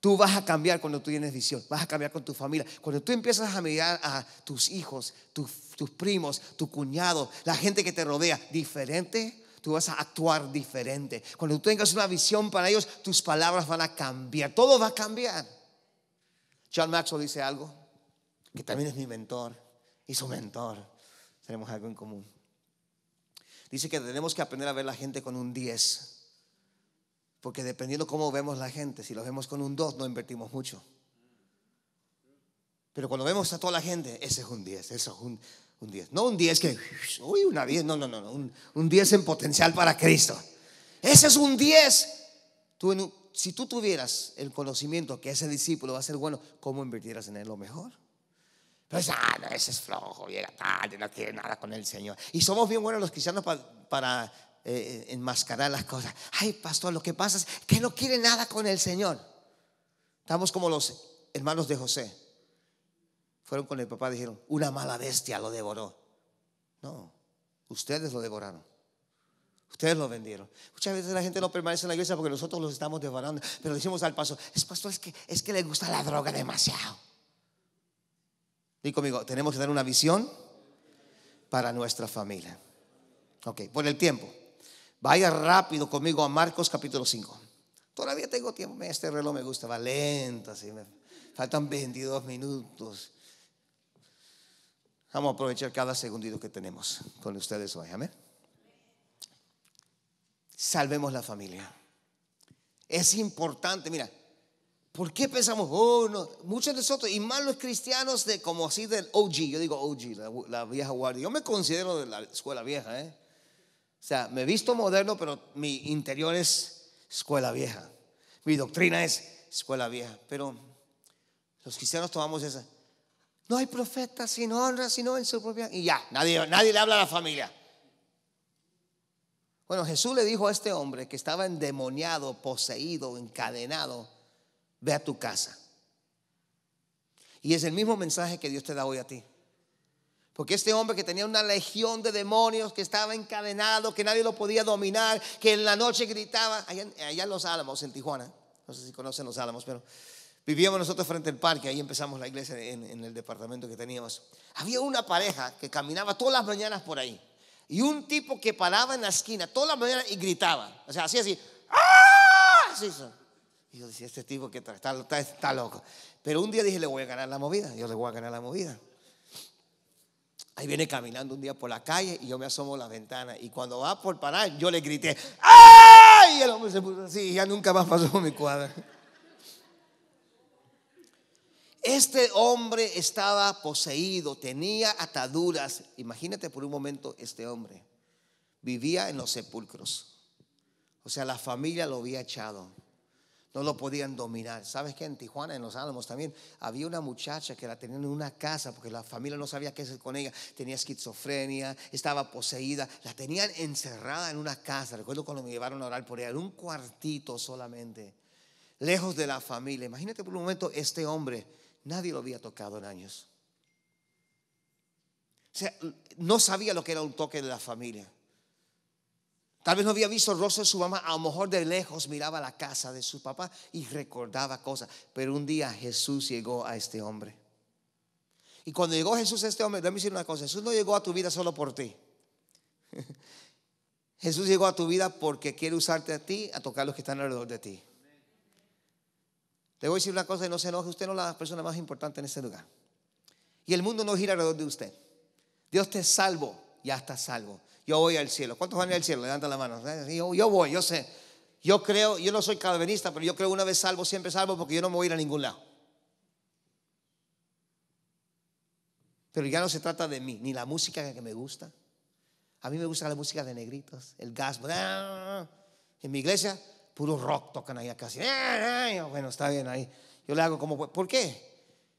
Tú vas a cambiar cuando tú tienes visión, vas a cambiar con tu familia. Cuando tú empiezas a mirar a tus hijos, tus, tus primos, tu cuñado, la gente que te rodea, diferente tú vas a actuar diferente. Cuando tú tengas una visión para ellos, tus palabras van a cambiar, todo va a cambiar. John Maxwell dice algo, que también es mi mentor y su mentor. Tenemos algo en común. Dice que tenemos que aprender a ver la gente con un 10. Porque dependiendo cómo vemos la gente, si lo vemos con un 2, no invertimos mucho. Pero cuando vemos a toda la gente, ese es un 10, eso es un, un 10. No un 10 que, uy, una 10. No, no, no. Un, un 10 en potencial para Cristo. Ese es un 10. si tú tuvieras el conocimiento que ese discípulo va a ser bueno, ¿cómo invirtieras en él lo mejor? Pues, ah, no, ese es flojo, llega tarde, no quiere nada con el Señor. Y somos bien buenos los cristianos para eh, enmascarar las cosas. Ay, pastor, lo que pasa es que no quiere nada con el Señor. Estamos como los hermanos de José fueron con el papá y dijeron, una mala bestia lo devoró. No, ustedes lo devoraron. Ustedes lo vendieron. Muchas veces la gente no permanece en la iglesia porque nosotros los estamos devorando. Pero decimos al paso, es pastor, es que, es que le gusta la droga demasiado. Dí conmigo, tenemos que dar una visión para nuestra familia. Ok, por el tiempo. Vaya rápido conmigo a Marcos capítulo 5. Todavía tengo tiempo. Este reloj me gusta, va lento. Así faltan 22 minutos. Vamos a aprovechar cada segundito que tenemos con ustedes hoy. Amén. Salvemos la familia. Es importante, mira, ¿por qué pensamos, oh, no? muchos de nosotros, y más los cristianos de como así del OG, yo digo OG, la, vieja guardia, yo me considero de la escuela vieja, ¿eh? O sea, me he visto moderno, pero mi interior es escuela vieja. Mi doctrina es escuela vieja. Pero los cristianos tomamos esa. No hay profeta sin honra, sino en su propia... Y ya, nadie, nadie le habla a la familia. Bueno, Jesús le dijo a este hombre que estaba endemoniado, poseído, encadenado, ve a tu casa. Y es el mismo mensaje que Dios te da hoy a ti. Porque este hombre que tenía una legión de demonios, que estaba encadenado, que nadie lo podía dominar, que en la noche gritaba, allá, en Los Álamos, en Tijuana, no sé si conocen Los Álamos, pero Vivíamos nosotros frente al parque, ahí empezamos la iglesia en, el departamento que teníamos. Había una pareja que caminaba todas las mañanas por ahí y un tipo que paraba en la esquina todas las mañanas y gritaba. O sea, hacía así, Así, ¡Ah! Y yo decía, este tipo que está, está, loco. Pero un día dije, le voy a ganar la movida, yo le voy a ganar la movida. Ahí viene caminando un día por la calle y yo me asomo a la ventana y cuando va por parar yo le grité, ¡ah! Y el hombre se puso así y ya nunca más pasó con mi cuadra. Este hombre estaba poseído, tenía ataduras. Imagínate por un momento este hombre. Vivía en los sepulcros. O sea, la familia lo había echado. No lo podían dominar. ¿Sabes que En Tijuana, en Los Álamos también, había una muchacha que la tenían en una casa porque la familia no sabía qué hacer con ella. Tenía esquizofrenia, estaba poseída. La tenían encerrada en una casa. Recuerdo cuando me llevaron a orar por ella, en un cuartito solamente. Lejos de la familia. Imagínate por un momento este hombre Nadie lo había tocado en años. O sea, no sabía lo que era un toque de la familia. Tal vez no había visto el rostro de su mamá, a lo mejor de lejos miraba la casa de su papá y recordaba cosas. Pero un día Jesús llegó a este hombre. Y cuando llegó Jesús a este hombre, déjame decir una cosa, Jesús no llegó a tu vida solo por ti. Jesús llegó a tu vida porque quiere usarte a ti, a tocar los que están alrededor de ti. Le voy a decir una cosa y no se enoje, usted no es la persona más importante en este lugar. Y el mundo no gira alrededor de usted. Dios te salvo, ya está salvo. Yo voy al cielo. ¿Cuántos van al cielo? Levanta la mano. Eh, yo, yo voy, yo sé. Yo creo, yo no soy calvinista, pero yo creo una vez salvo, siempre salvo, porque yo no me voy a ir a ningún lado. Pero ya no se trata de mí, ni la música que me gusta. A mí me gusta la música de negritos, el gas. En mi iglesia puro rock tocan ahí casi. Eh, eh, eh". Bueno, está bien ahí. Yo le hago como, pues, ¿por qué?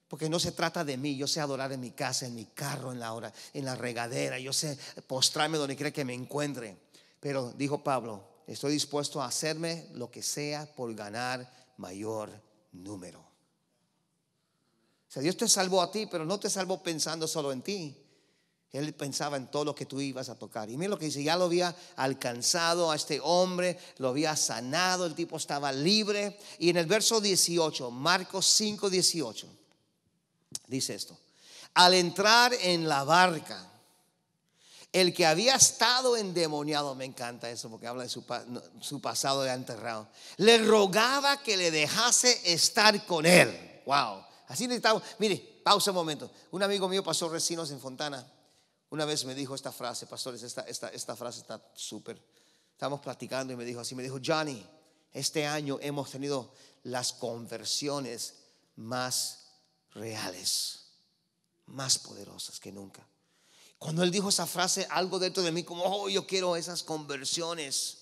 Porque no se trata de mí, yo sé adorar en mi casa, en mi carro, en la hora, en la regadera, yo sé postrarme donde quiera que me encuentre. Pero dijo Pablo, estoy dispuesto a hacerme lo que sea por ganar mayor número. O sea, Dios te salvó a ti, pero no te salvó pensando solo en ti. Él pensaba en todo lo que tú ibas a tocar. Y mira lo que dice, ya lo había alcanzado a este hombre, lo había sanado, el tipo estaba libre. Y en el verso 18, Marcos 5, 18, dice esto, al entrar en la barca, el que había estado endemoniado, me encanta eso porque habla de su, pasado de enterrado, le rogaba que le dejase estar con él. Wow, así necesitamos. Mire, pausa un momento. Un amigo mío pasó resinos en Fontana una vez me dijo esta frase, pastores, esta, esta, frase está súper. Estamos platicando y me dijo así, me dijo, Johnny, este año hemos tenido las conversiones más reales, más poderosas que nunca. Cuando él dijo esa frase, algo dentro de mí como, oh, yo quiero esas conversiones.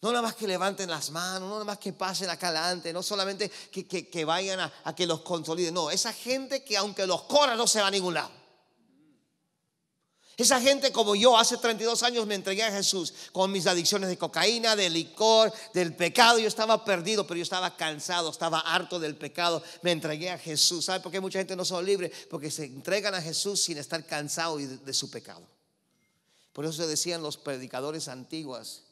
No nada más que levanten las manos, no nada más que pasen acá adelante, no solamente que, que, vayan a, a, que los consoliden. No, esa gente que aunque los corra no se va a ningún lado. Esa gente como yo, hace 32 años me entregué a Jesús con mis adicciones de cocaína, de licor, del pecado. Yo estaba perdido, pero yo estaba cansado, estaba harto del pecado. Me entregué a Jesús. ¿Sabe por qué mucha gente no son libre? Porque se entregan a Jesús sin estar cansado de, de su pecado. Por eso se decían los predicadores antiguas,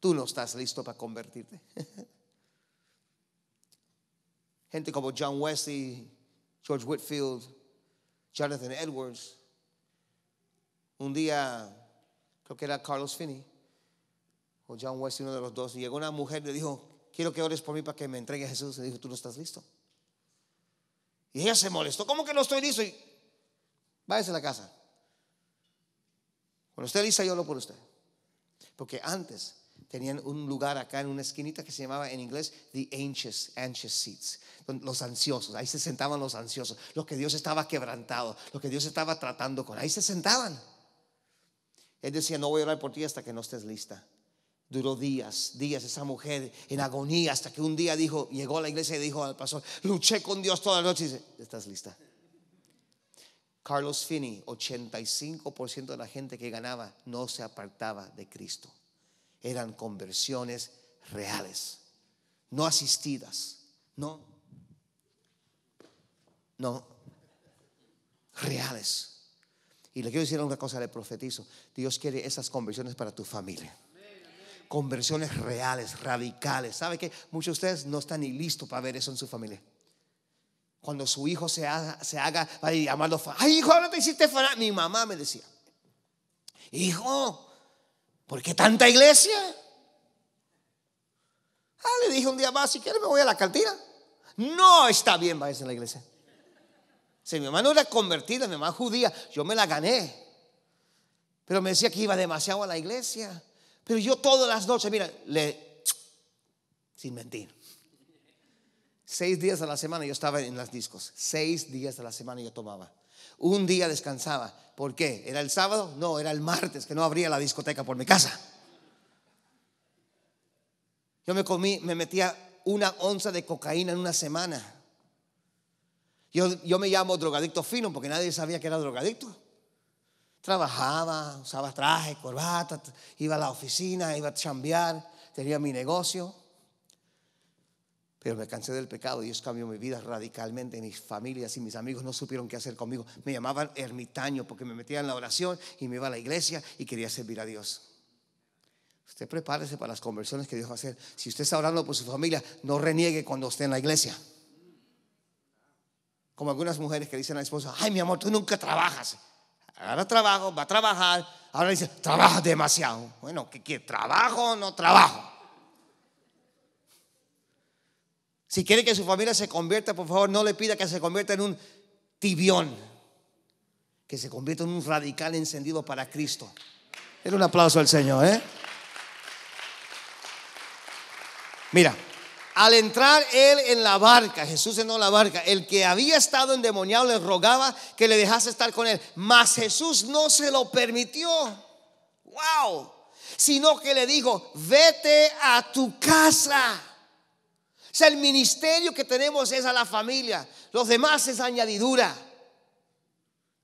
tú no estás listo para convertirte. gente como John Wesley, George Whitfield, Jonathan Edwards un día, creo que era Carlos Finney o John West uno de los dos, llegó una mujer y le dijo, quiero que ores por mí para que me entregue a Jesús. Le dijo, tú no estás listo. Y ella se molestó, ¿cómo que no estoy listo? váyase a la casa. Cuando usted lista, yo lo por usted. Porque antes tenían un lugar acá en una esquinita que se llamaba en inglés the anxious, anxious seats, los ansiosos, ahí se sentaban los ansiosos, los que Dios estaba quebrantado, los que Dios estaba tratando con, ahí se sentaban. Él decía, no voy a orar por ti hasta que no estés lista. Duró días, días esa mujer en agonía hasta que un día dijo, llegó a la iglesia y dijo al pastor, luché con Dios toda la noche y dice, estás lista. Carlos Finney, 85% de la gente que ganaba no se apartaba de Cristo. Eran conversiones reales, no asistidas, no, no, reales. Y le quiero decir una cosa, le profetizo. Dios quiere esas conversiones para tu familia. Conversiones reales, radicales. ¿Sabe que Muchos de ustedes no están ni listos para ver eso en su familia. Cuando su hijo se haga, se haga va a llamarlo, ay hijo, ahora te hiciste fanático. Mi mamá me decía, hijo, ¿por qué tanta iglesia? Ah, le dije un día, más si quieres me voy a la cantina. No está bien, vayas a la iglesia. Si mi mamá no era convertida, mi mamá judía, yo me la gané. Pero me decía que iba demasiado a la iglesia. Pero yo todas las noches, mira, le, sin mentir, seis días a la semana yo estaba en las discos. Seis días a la semana yo tomaba. Un día descansaba. ¿Por qué? ¿Era el sábado? No, era el martes que no abría la discoteca por mi casa. Yo me comí, me metía una onza de cocaína en una semana. Yo, me llamo drogadicto fino porque nadie sabía que era drogadicto. Trabajaba, usaba traje, corbata, iba a la oficina, iba a chambear, tenía mi negocio. Pero me cansé del pecado, Y Dios cambió mi vida radicalmente, mis familias y mis amigos no supieron qué hacer conmigo. Me llamaban ermitaño porque me metía en la oración y me iba a la iglesia y quería servir a Dios. Usted prepárese para las conversiones que Dios va a hacer. Si usted está orando por su familia, no reniegue cuando esté en la iglesia como algunas mujeres que dicen a la esposa ay mi amor, tú nunca trabajas. Ahora trabajo, va a trabajar, ahora dice, trabaja demasiado. Bueno, ¿qué quiere? ¿Trabajo o no trabajo? Si quiere que su familia se convierta, por favor, no le pida que se convierta en un tibión, que se convierta en un radical encendido para Cristo. Era un aplauso al Señor, ¿eh? Mira, al entrar él en la barca, Jesús en la barca, el que había estado endemoniado le rogaba que le dejase estar con él, mas Jesús no se lo permitió. Wow. Sino que le dijo, "Vete a tu casa." O sea, el ministerio que tenemos es a la familia, los demás es añadidura.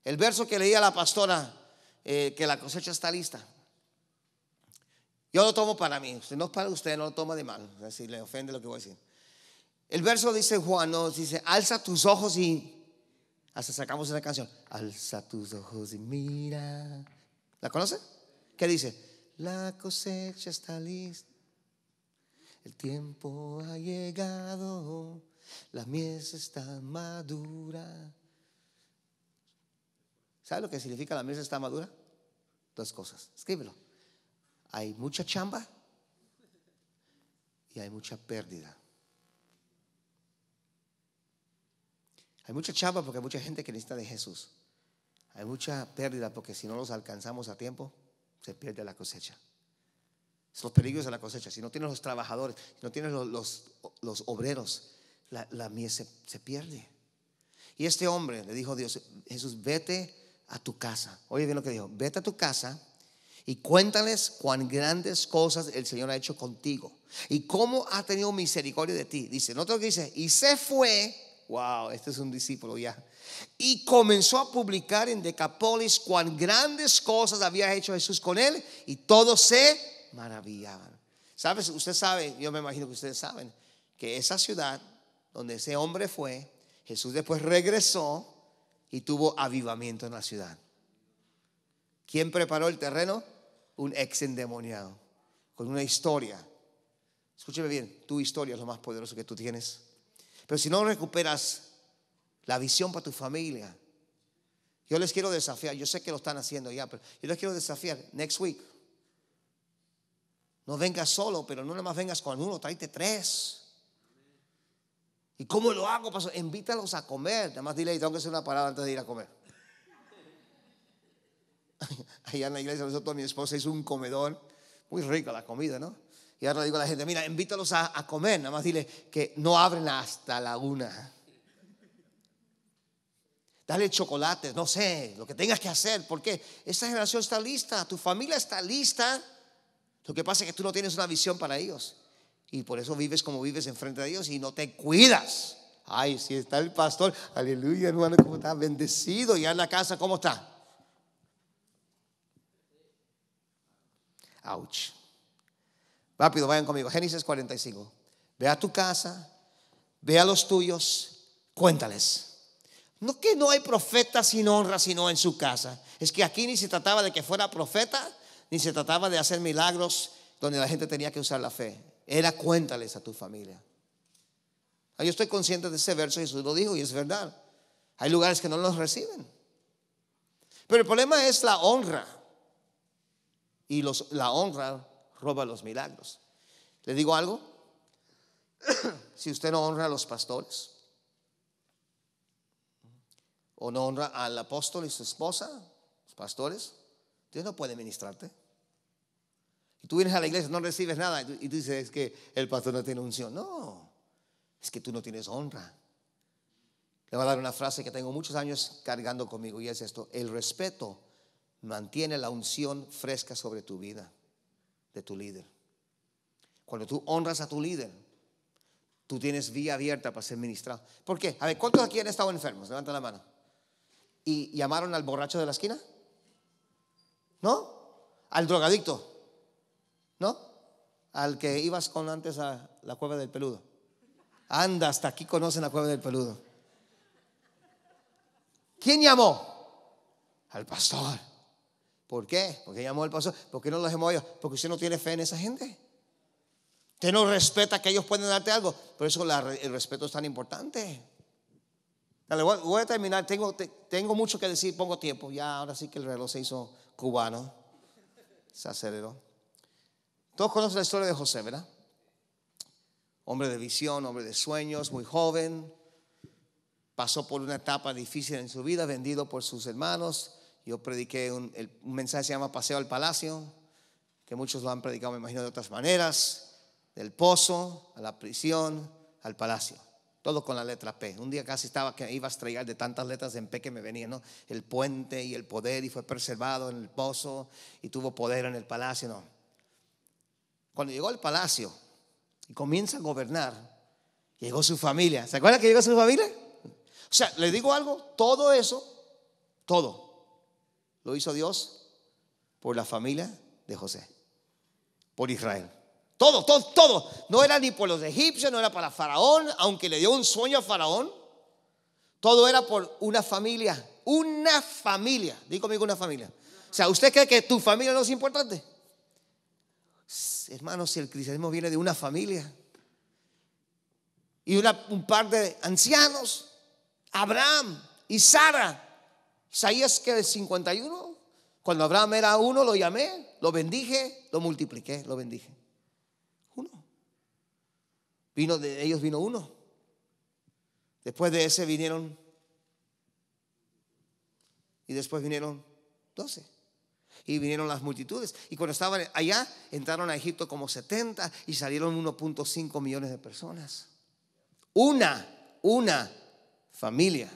El verso que leía la pastora eh, que la cosecha está lista. Yo lo tomo para mí. no es para usted, no lo toma de mal. si le ofende lo que voy a decir. El verso dice Juan, nos dice, alza tus ojos y... Hasta sacamos esa canción. Alza tus ojos y mira. ¿La conoce? ¿Qué dice? La cosecha está lista. El tiempo ha llegado. La mies está madura. ¿Sabe lo que significa la mies está madura? Dos cosas. Escríbelo hay mucha chamba y hay mucha pérdida. Hay mucha chamba porque hay mucha gente que necesita de Jesús. Hay mucha pérdida porque si no los alcanzamos a tiempo, se pierde la cosecha. los peligros de la cosecha. Si no tienes los trabajadores, si no tienes los, los, obreros, la, mies se, se, pierde. Y este hombre le dijo a Dios, Jesús, vete a tu casa. Oye bien lo que dijo, vete a tu casa y cuéntales cuán grandes cosas el Señor ha hecho contigo y cómo ha tenido misericordia de ti. Dice, no te dice, y se fue, wow, este es un discípulo ya, y comenzó a publicar en Decapolis cuán grandes cosas había hecho Jesús con él y todos se maravillaban. ¿Sabes? Usted sabe, yo me imagino que ustedes saben, que esa ciudad donde ese hombre fue, Jesús después regresó y tuvo avivamiento en la ciudad. ¿Quién preparó el terreno? un ex endemoniado, con una historia. Escúcheme bien, tu historia es lo más poderoso que tú tienes. Pero si no recuperas la visión para tu familia, yo les quiero desafiar, yo sé que lo están haciendo ya, pero yo les quiero desafiar, next week, no vengas solo, pero no nada más vengas con uno, tráete tres. ¿Y cómo lo hago? Invítalos a comer. Nada más dile, tengo que hacer una parada antes de ir a comer. allá en la iglesia, nosotros, mi esposa es un comedor, muy rica la comida, ¿no? Y ahora le digo a la gente, mira, invítalos a, comer, nada más dile que no abren hasta la una. Dale chocolates, no sé, lo que tengas que hacer, porque esta generación está lista, tu familia está lista. Lo que pasa es que tú no tienes una visión para ellos. Y por eso vives como vives enfrente de ellos y no te cuidas. Ay, si está el pastor, aleluya, hermano, ¿cómo está? Bendecido. Y en la casa, ¿cómo está? Ouch. Rápido, vayan conmigo. Génesis 45. Ve a tu casa, ve a los tuyos, cuéntales. No que no hay profeta sin honra, sino en su casa. Es que aquí ni se trataba de que fuera profeta, ni se trataba de hacer milagros donde la gente tenía que usar la fe. Era cuéntales a tu familia. Ah, yo estoy consciente de ese verso, Jesús lo dijo y es verdad. Hay lugares que no los reciben. Pero el problema es la honra y los, la honra roba los milagros. ¿Le digo algo? si usted no honra a los pastores o no honra al apóstol y su esposa, los pastores, Usted no puede ministrarte. Y tú vienes a la iglesia, no recibes nada y tú dices es que el pastor no tiene unción. No, es que tú no tienes honra. Le voy a dar una frase que tengo muchos años cargando conmigo y es esto, el respeto mantiene la unción fresca sobre tu vida, de tu líder. Cuando tú honras a tu líder, tú tienes vía abierta para ser ministrado. ¿Por qué? A ver, ¿cuántos aquí han estado enfermos? Levanta la mano. ¿Y llamaron al borracho de la esquina? ¿No? ¿Al drogadicto? ¿No? ¿Al que ibas con antes a la cueva del peludo? Anda, hasta aquí conocen la cueva del peludo. ¿Quién llamó? Al pastor. ¿Por qué? Porque llamó el pastor. ¿Por qué no los dejamos ellos? Porque usted no tiene fe en esa gente. Usted no respeta que ellos pueden darte algo. Por eso el respeto es tan importante. Dale, voy, a terminar. Tengo, tengo mucho que decir. Pongo tiempo. Ya, ahora sí que el reloj se hizo cubano. Se aceleró. Todos conocen la historia de José, ¿verdad? Hombre de visión, hombre de sueños, muy joven. Pasó por una etapa difícil en su vida, vendido por sus hermanos yo prediqué un, mensaje que se llama Paseo al Palacio, que muchos lo han predicado, me imagino, de otras maneras, del pozo a la prisión, al palacio. Todo con la letra P. Un día casi estaba que iba a estrellar de tantas letras en P que me venía ¿no? El puente y el poder y fue preservado en el pozo y tuvo poder en el palacio, ¿no? Cuando llegó al palacio y comienza a gobernar, llegó su familia. ¿Se acuerdan que llegó su familia? O sea, le digo algo, todo eso, todo, lo hizo Dios por la familia de José, por Israel. Todo, todo, todo. No era ni por los egipcios, no era para Faraón, aunque le dio un sueño a Faraón. Todo era por una familia, una familia. Dí conmigo una familia. O sea, ¿usted cree que tu familia no es importante? Hermanos, si el cristianismo viene de una familia y un par de ancianos, Abraham y Sara, Isaías que de 51, cuando Abraham era uno, lo llamé, lo bendije, lo multipliqué, lo bendije. Uno. Vino de ellos vino uno. Después de ese vinieron y después vinieron doce. Y vinieron las multitudes. Y cuando estaban allá, entraron a Egipto como 70 y salieron 1.5 millones de personas. Una, una familia.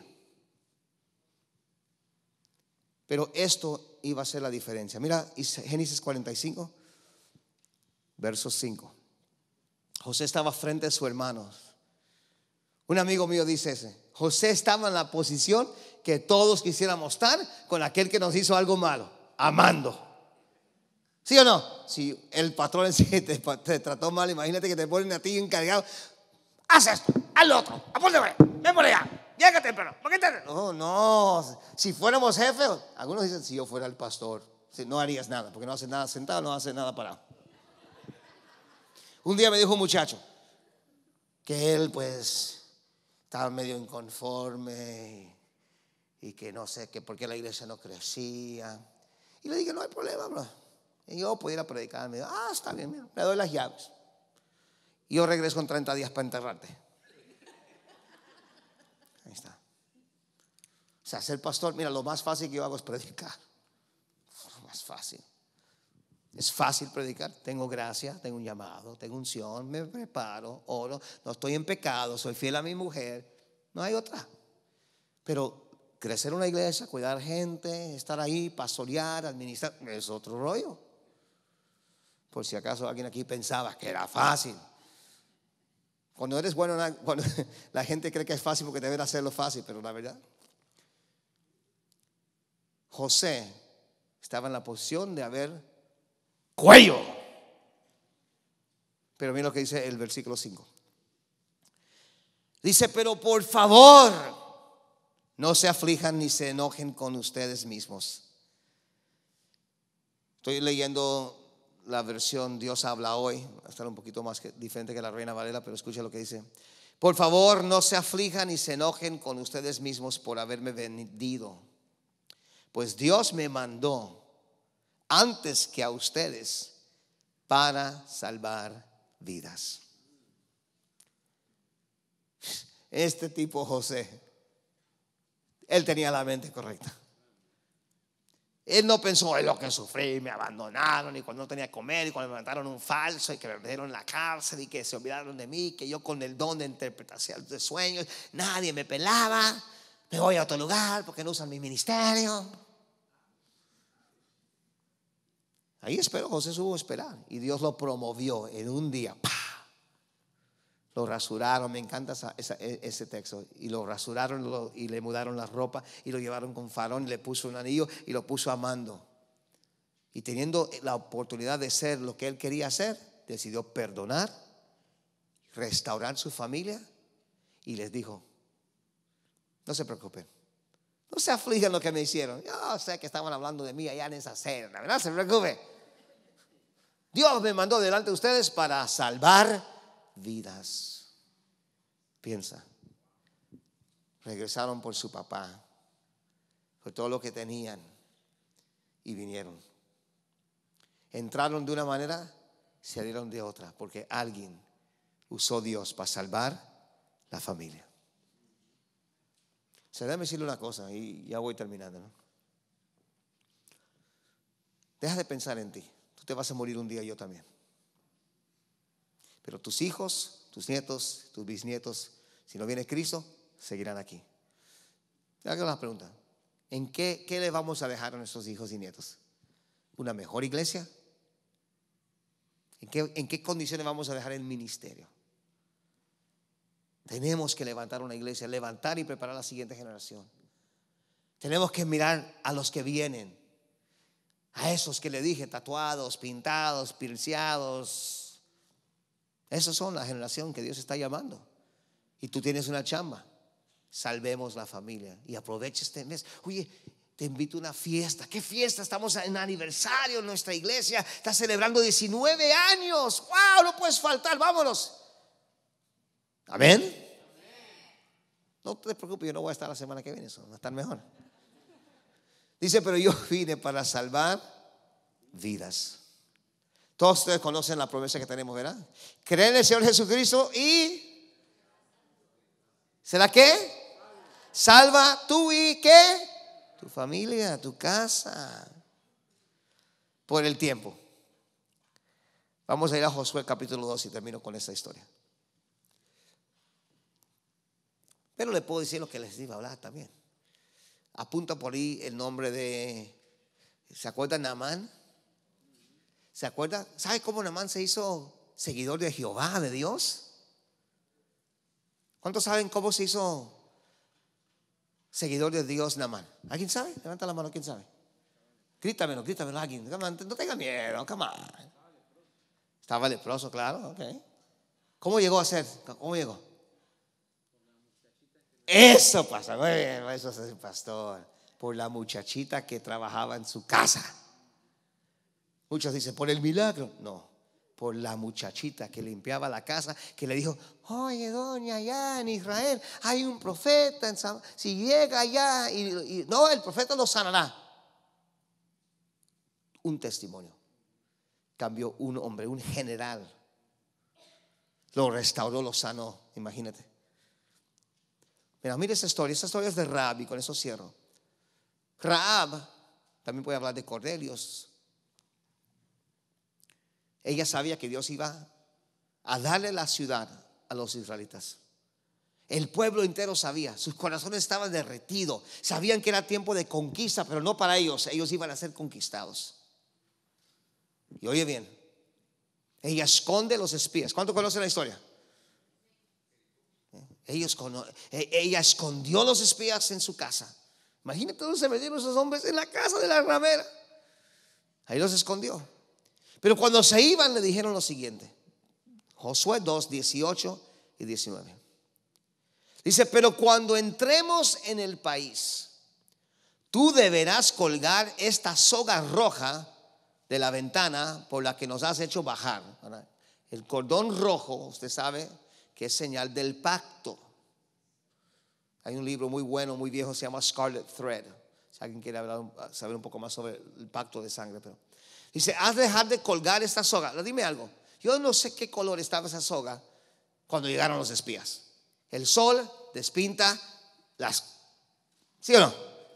Pero esto iba a ser la diferencia. Mira Génesis 45, verso 5. José estaba frente a su hermano. Un amigo mío dice ese, José estaba en la posición que todos quisiéramos estar con aquel que nos hizo algo malo, amando. ¿Sí o no? Si el patrón en te, trató mal, imagínate que te ponen a ti encargado. Haz esto, al otro, apóntame, ven por allá. ¿Por qué te... No, no. Si fuéramos jefes, algunos dicen, si yo fuera el pastor, no harías nada, porque no hace nada sentado, no hace nada parado. Un día me dijo un muchacho que él pues estaba medio inconforme y, que no sé qué, por qué la iglesia no crecía. Y le dije, no hay problema, bro. Y yo pudiera predicar. Me dijo, ah, está bien, me doy las llaves. Y yo regreso en 30 días para enterrarte. sea, ser pastor, mira, lo más fácil que yo hago es predicar. Lo más fácil. Es fácil predicar. Tengo gracia, tengo un llamado, tengo unción, me preparo, oro, no estoy en pecado, soy fiel a mi mujer. No hay otra. Pero crecer una iglesia, cuidar gente, estar ahí, pastorear, administrar, es otro rollo. Por si acaso alguien aquí pensaba que era fácil. Cuando eres bueno, la gente cree que es fácil porque te hacerlo fácil, pero la verdad, José estaba en la posición de haber cuello. Pero mira lo que dice el versículo 5. Dice, pero por favor, no se aflijan ni se enojen con ustedes mismos. Estoy leyendo la versión Dios habla hoy, va a estar un poquito más diferente que la Reina Valera, pero escucha lo que dice. Por favor, no se aflijan ni se enojen con ustedes mismos por haberme vendido pues Dios me mandó antes que a ustedes para salvar vidas. Este tipo José, él tenía la mente correcta. Él no pensó en lo que sufrí, me abandonaron y cuando no tenía comer y cuando me mandaron un falso y que me metieron la cárcel y que se olvidaron de mí, que yo con el don de interpretación de sueños, nadie me pelaba me voy a otro lugar porque no usan mi ministerio. Ahí esperó, José supo esperar. Y Dios lo promovió en un día. Lo rasuraron, me encanta e, ese texto. Y lo rasuraron y le mudaron la ropa y lo llevaron con farón y le puso un anillo y lo puso amando. Y teniendo la oportunidad de ser lo que él quería ser decidió perdonar, restaurar su familia y les dijo, no se preocupen. No se afligen lo que me hicieron. Yo sé que estaban hablando de mí allá en esa cena, ¿verdad? Se preocupen. Dios me mandó delante de ustedes para salvar vidas. Piensa. Regresaron por su papá, por todo lo que tenían, y vinieron. Entraron de una manera, salieron de otra, porque alguien usó Dios para salvar la familia. Se sea, decirle una cosa y ya voy terminando. ¿no? Deja de pensar en ti. Tú te vas a morir un día, yo también. Pero tus hijos, tus nietos, tus bisnietos, si no viene Cristo, seguirán aquí. Hago la pregunta. ¿En qué, qué le vamos a dejar a nuestros hijos y nietos? ¿Una mejor iglesia? ¿En qué, ¿En qué condiciones vamos a dejar el ministerio? Tenemos que levantar una iglesia, levantar y preparar la siguiente generación. Tenemos que mirar a los que vienen, a esos que le dije, tatuados, pintados, pirciados. Esos son la generación que Dios está llamando. Y tú tienes una chamba. Salvemos la familia y aprovecha este mes. Oye, te invito a una fiesta. ¿Qué fiesta? Estamos en aniversario en nuestra iglesia. Está celebrando 19 años. ¡Wow! No puedes faltar. Vámonos. Amén. No te preocupes, yo no voy a estar la semana que viene, eso va a estar mejor. Dice, pero yo vine para salvar vidas. Todos ustedes conocen la promesa que tenemos, ¿verdad? Creen en el Señor Jesucristo y ¿será qué? Salva tú y qué? Tu familia, tu casa. Por el tiempo. Vamos a ir a Josué capítulo 2 y termino con esta historia. Pero le puedo decir lo que les iba a hablar también. Apunta por ahí el nombre de. ¿Se acuerda Namán? ¿Se acuerda? ¿Sabe cómo Namán se hizo seguidor de Jehová, de Dios? ¿Cuántos saben cómo se hizo seguidor de Dios Namán? ¿Alguien sabe? Levanta la mano, ¿quién sabe? Grítamelo, grítamelo a alguien. No tenga miedo, come on. Estaba leproso, claro, ok. ¿Cómo llegó a ser? ¿Cómo llegó? Eso pasa, eso es el pastor. Por la muchachita que trabajaba en su casa. Muchos dicen, por el milagro. No, por la muchachita que limpiaba la casa, que le dijo, oye, doña, allá en Israel hay un profeta, en si llega allá, y, y, no, el profeta lo sanará. Un testimonio. Cambió un hombre, un general. Lo restauró, lo sanó, imagínate. Mira, mira esa historia, esa historia es de Raab y con eso cierro. Raab, también puede hablar de Cordelios. Ella sabía que Dios iba a darle la ciudad a los israelitas. El pueblo entero sabía, sus corazones estaban derretidos, sabían que era tiempo de conquista, pero no para ellos, ellos iban a ser conquistados. Y oye bien, ella esconde los espías. ¿Cuánto conoce la historia? E, ella escondió los espías en su casa. Imagínate dónde se metieron esos hombres en la casa de la ramera. Ahí los escondió. Pero cuando se iban le dijeron lo siguiente. Josué 2, 18 y 19. Dice, pero cuando entremos en el país, tú deberás colgar esta soga roja de la ventana por la que nos has hecho bajar. El cordón rojo, usted sabe, que es señal del pacto. Hay un libro muy bueno, muy viejo, se llama Scarlet Thread. Si alguien quiere saber un poco más sobre el pacto de sangre, pero dice, haz dejar de colgar esta soga. Dime algo. Yo no sé qué color estaba esa soga cuando llegaron los espías. El sol despinta las, ¿sí o no?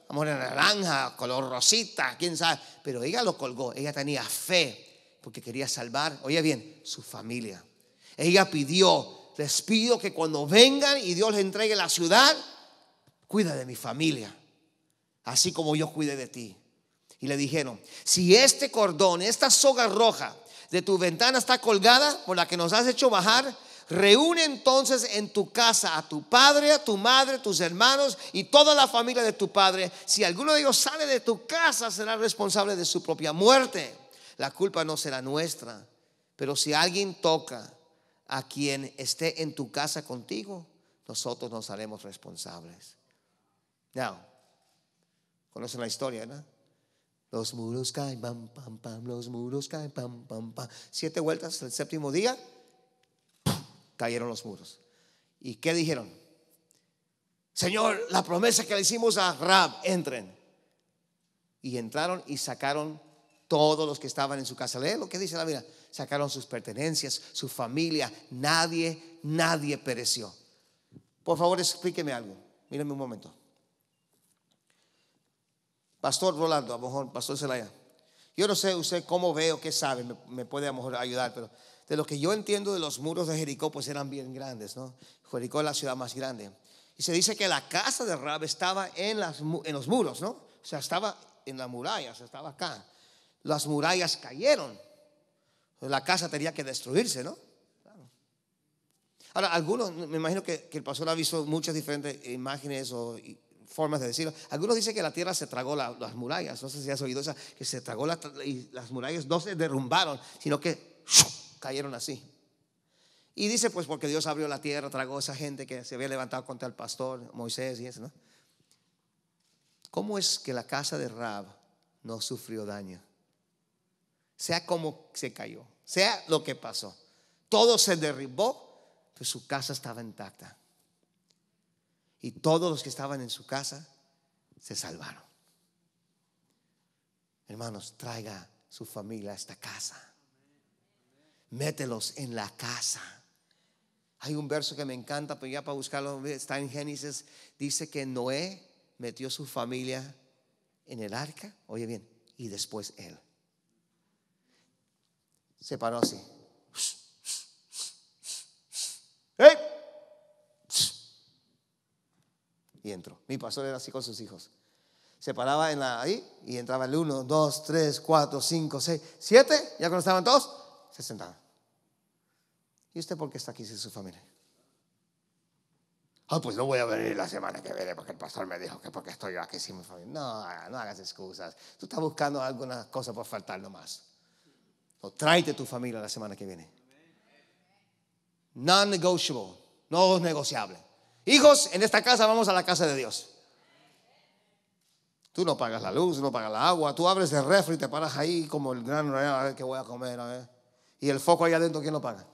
Amor en naranja, color rosita, quién sabe. Pero ella lo colgó. Ella tenía fe porque quería salvar, oye bien, su familia. Ella pidió les pido que cuando vengan y Dios les entregue la ciudad, cuida de mi familia, así como yo cuide de ti. Y le dijeron, si este cordón, esta soga roja de tu ventana está colgada por la que nos has hecho bajar, reúne entonces en tu casa a tu padre, a tu madre, tus hermanos y toda la familia de tu padre. Si alguno de ellos sale de tu casa, será responsable de su propia muerte. La culpa no será nuestra. Pero si alguien toca a quien esté en tu casa contigo, nosotros nos haremos responsables. Now, conocen la historia, ¿no? Los muros caen, pam, pam, pam, los muros caen, pam, pam, pam. Siete vueltas, el séptimo día, cayeron los muros. ¿Y qué dijeron? Señor, la promesa que le hicimos a Rab, entren. Y entraron y sacaron todos los que estaban en su casa. Lee lo que dice la Biblia sacaron sus pertenencias, su familia, nadie, nadie pereció. Por favor, explíqueme algo. Mírenme un momento. Pastor Rolando, a lo mejor, Pastor Zelaya. Yo no sé usted cómo veo, qué sabe, me, puede a lo mejor ayudar, pero de lo que yo entiendo de los muros de Jericó, pues eran bien grandes, ¿no? Jericó es la ciudad más grande. Y se dice que la casa de Rab estaba en, en los muros, ¿no? O sea, estaba en la muralla, estaba acá. Las murallas cayeron la casa tenía que destruirse, ¿no? Ahora, algunos, me imagino que, el pastor ha visto muchas diferentes imágenes o formas de decirlo. Algunos dicen que la tierra se tragó las murallas, no sé si has oído esa, que se tragó y las murallas, no se derrumbaron, sino que cayeron así. Y dice, pues porque Dios abrió la tierra, tragó a esa gente que se había levantado contra el pastor, Moisés y eso, ¿no? ¿Cómo es que la casa de Rab no sufrió daño? Sea como se cayó sea lo que pasó. Todo se derribó, pero pues su casa estaba intacta. Y todos los que estaban en su casa se salvaron. Hermanos, traiga su familia a esta casa. Mételos en la casa. Hay un verso que me encanta, pero ya para buscarlo, está en Génesis, dice que Noé metió su familia en el arca, oye bien, y después él se paró así. ¡Eh! Y entró. Mi pastor era así con sus hijos. Se paraba ahí y entraba el 1, 2, 3, 4, 5, 6, 7. Ya cuando estaban todos, se sentaba ¿Y usted por qué está aquí sin su familia? Ah, pues no voy a venir la semana que viene porque el pastor me dijo que porque estoy yo aquí sin mi familia. No, no hagas excusas. Tú estás buscando alguna cosa por faltar nomás. O tráete tu familia la semana que viene. Non-negotiable. No negociable. Hijos, en esta casa vamos a la casa de Dios. Tú no pagas la luz, no pagas la agua. Tú abres el refri y te paras ahí como el gran rey. A ver qué voy a comer, a ver. Y el foco ahí adentro, ¿quién lo paga?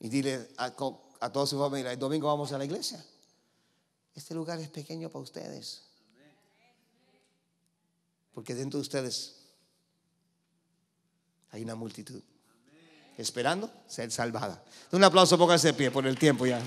Y dile a, a toda su familia, el domingo vamos a la iglesia. Este lugar es pequeño para ustedes. Porque dentro de ustedes hay una multitud esperando ser salvada. Un aplauso, póngase de pie por el tiempo ya.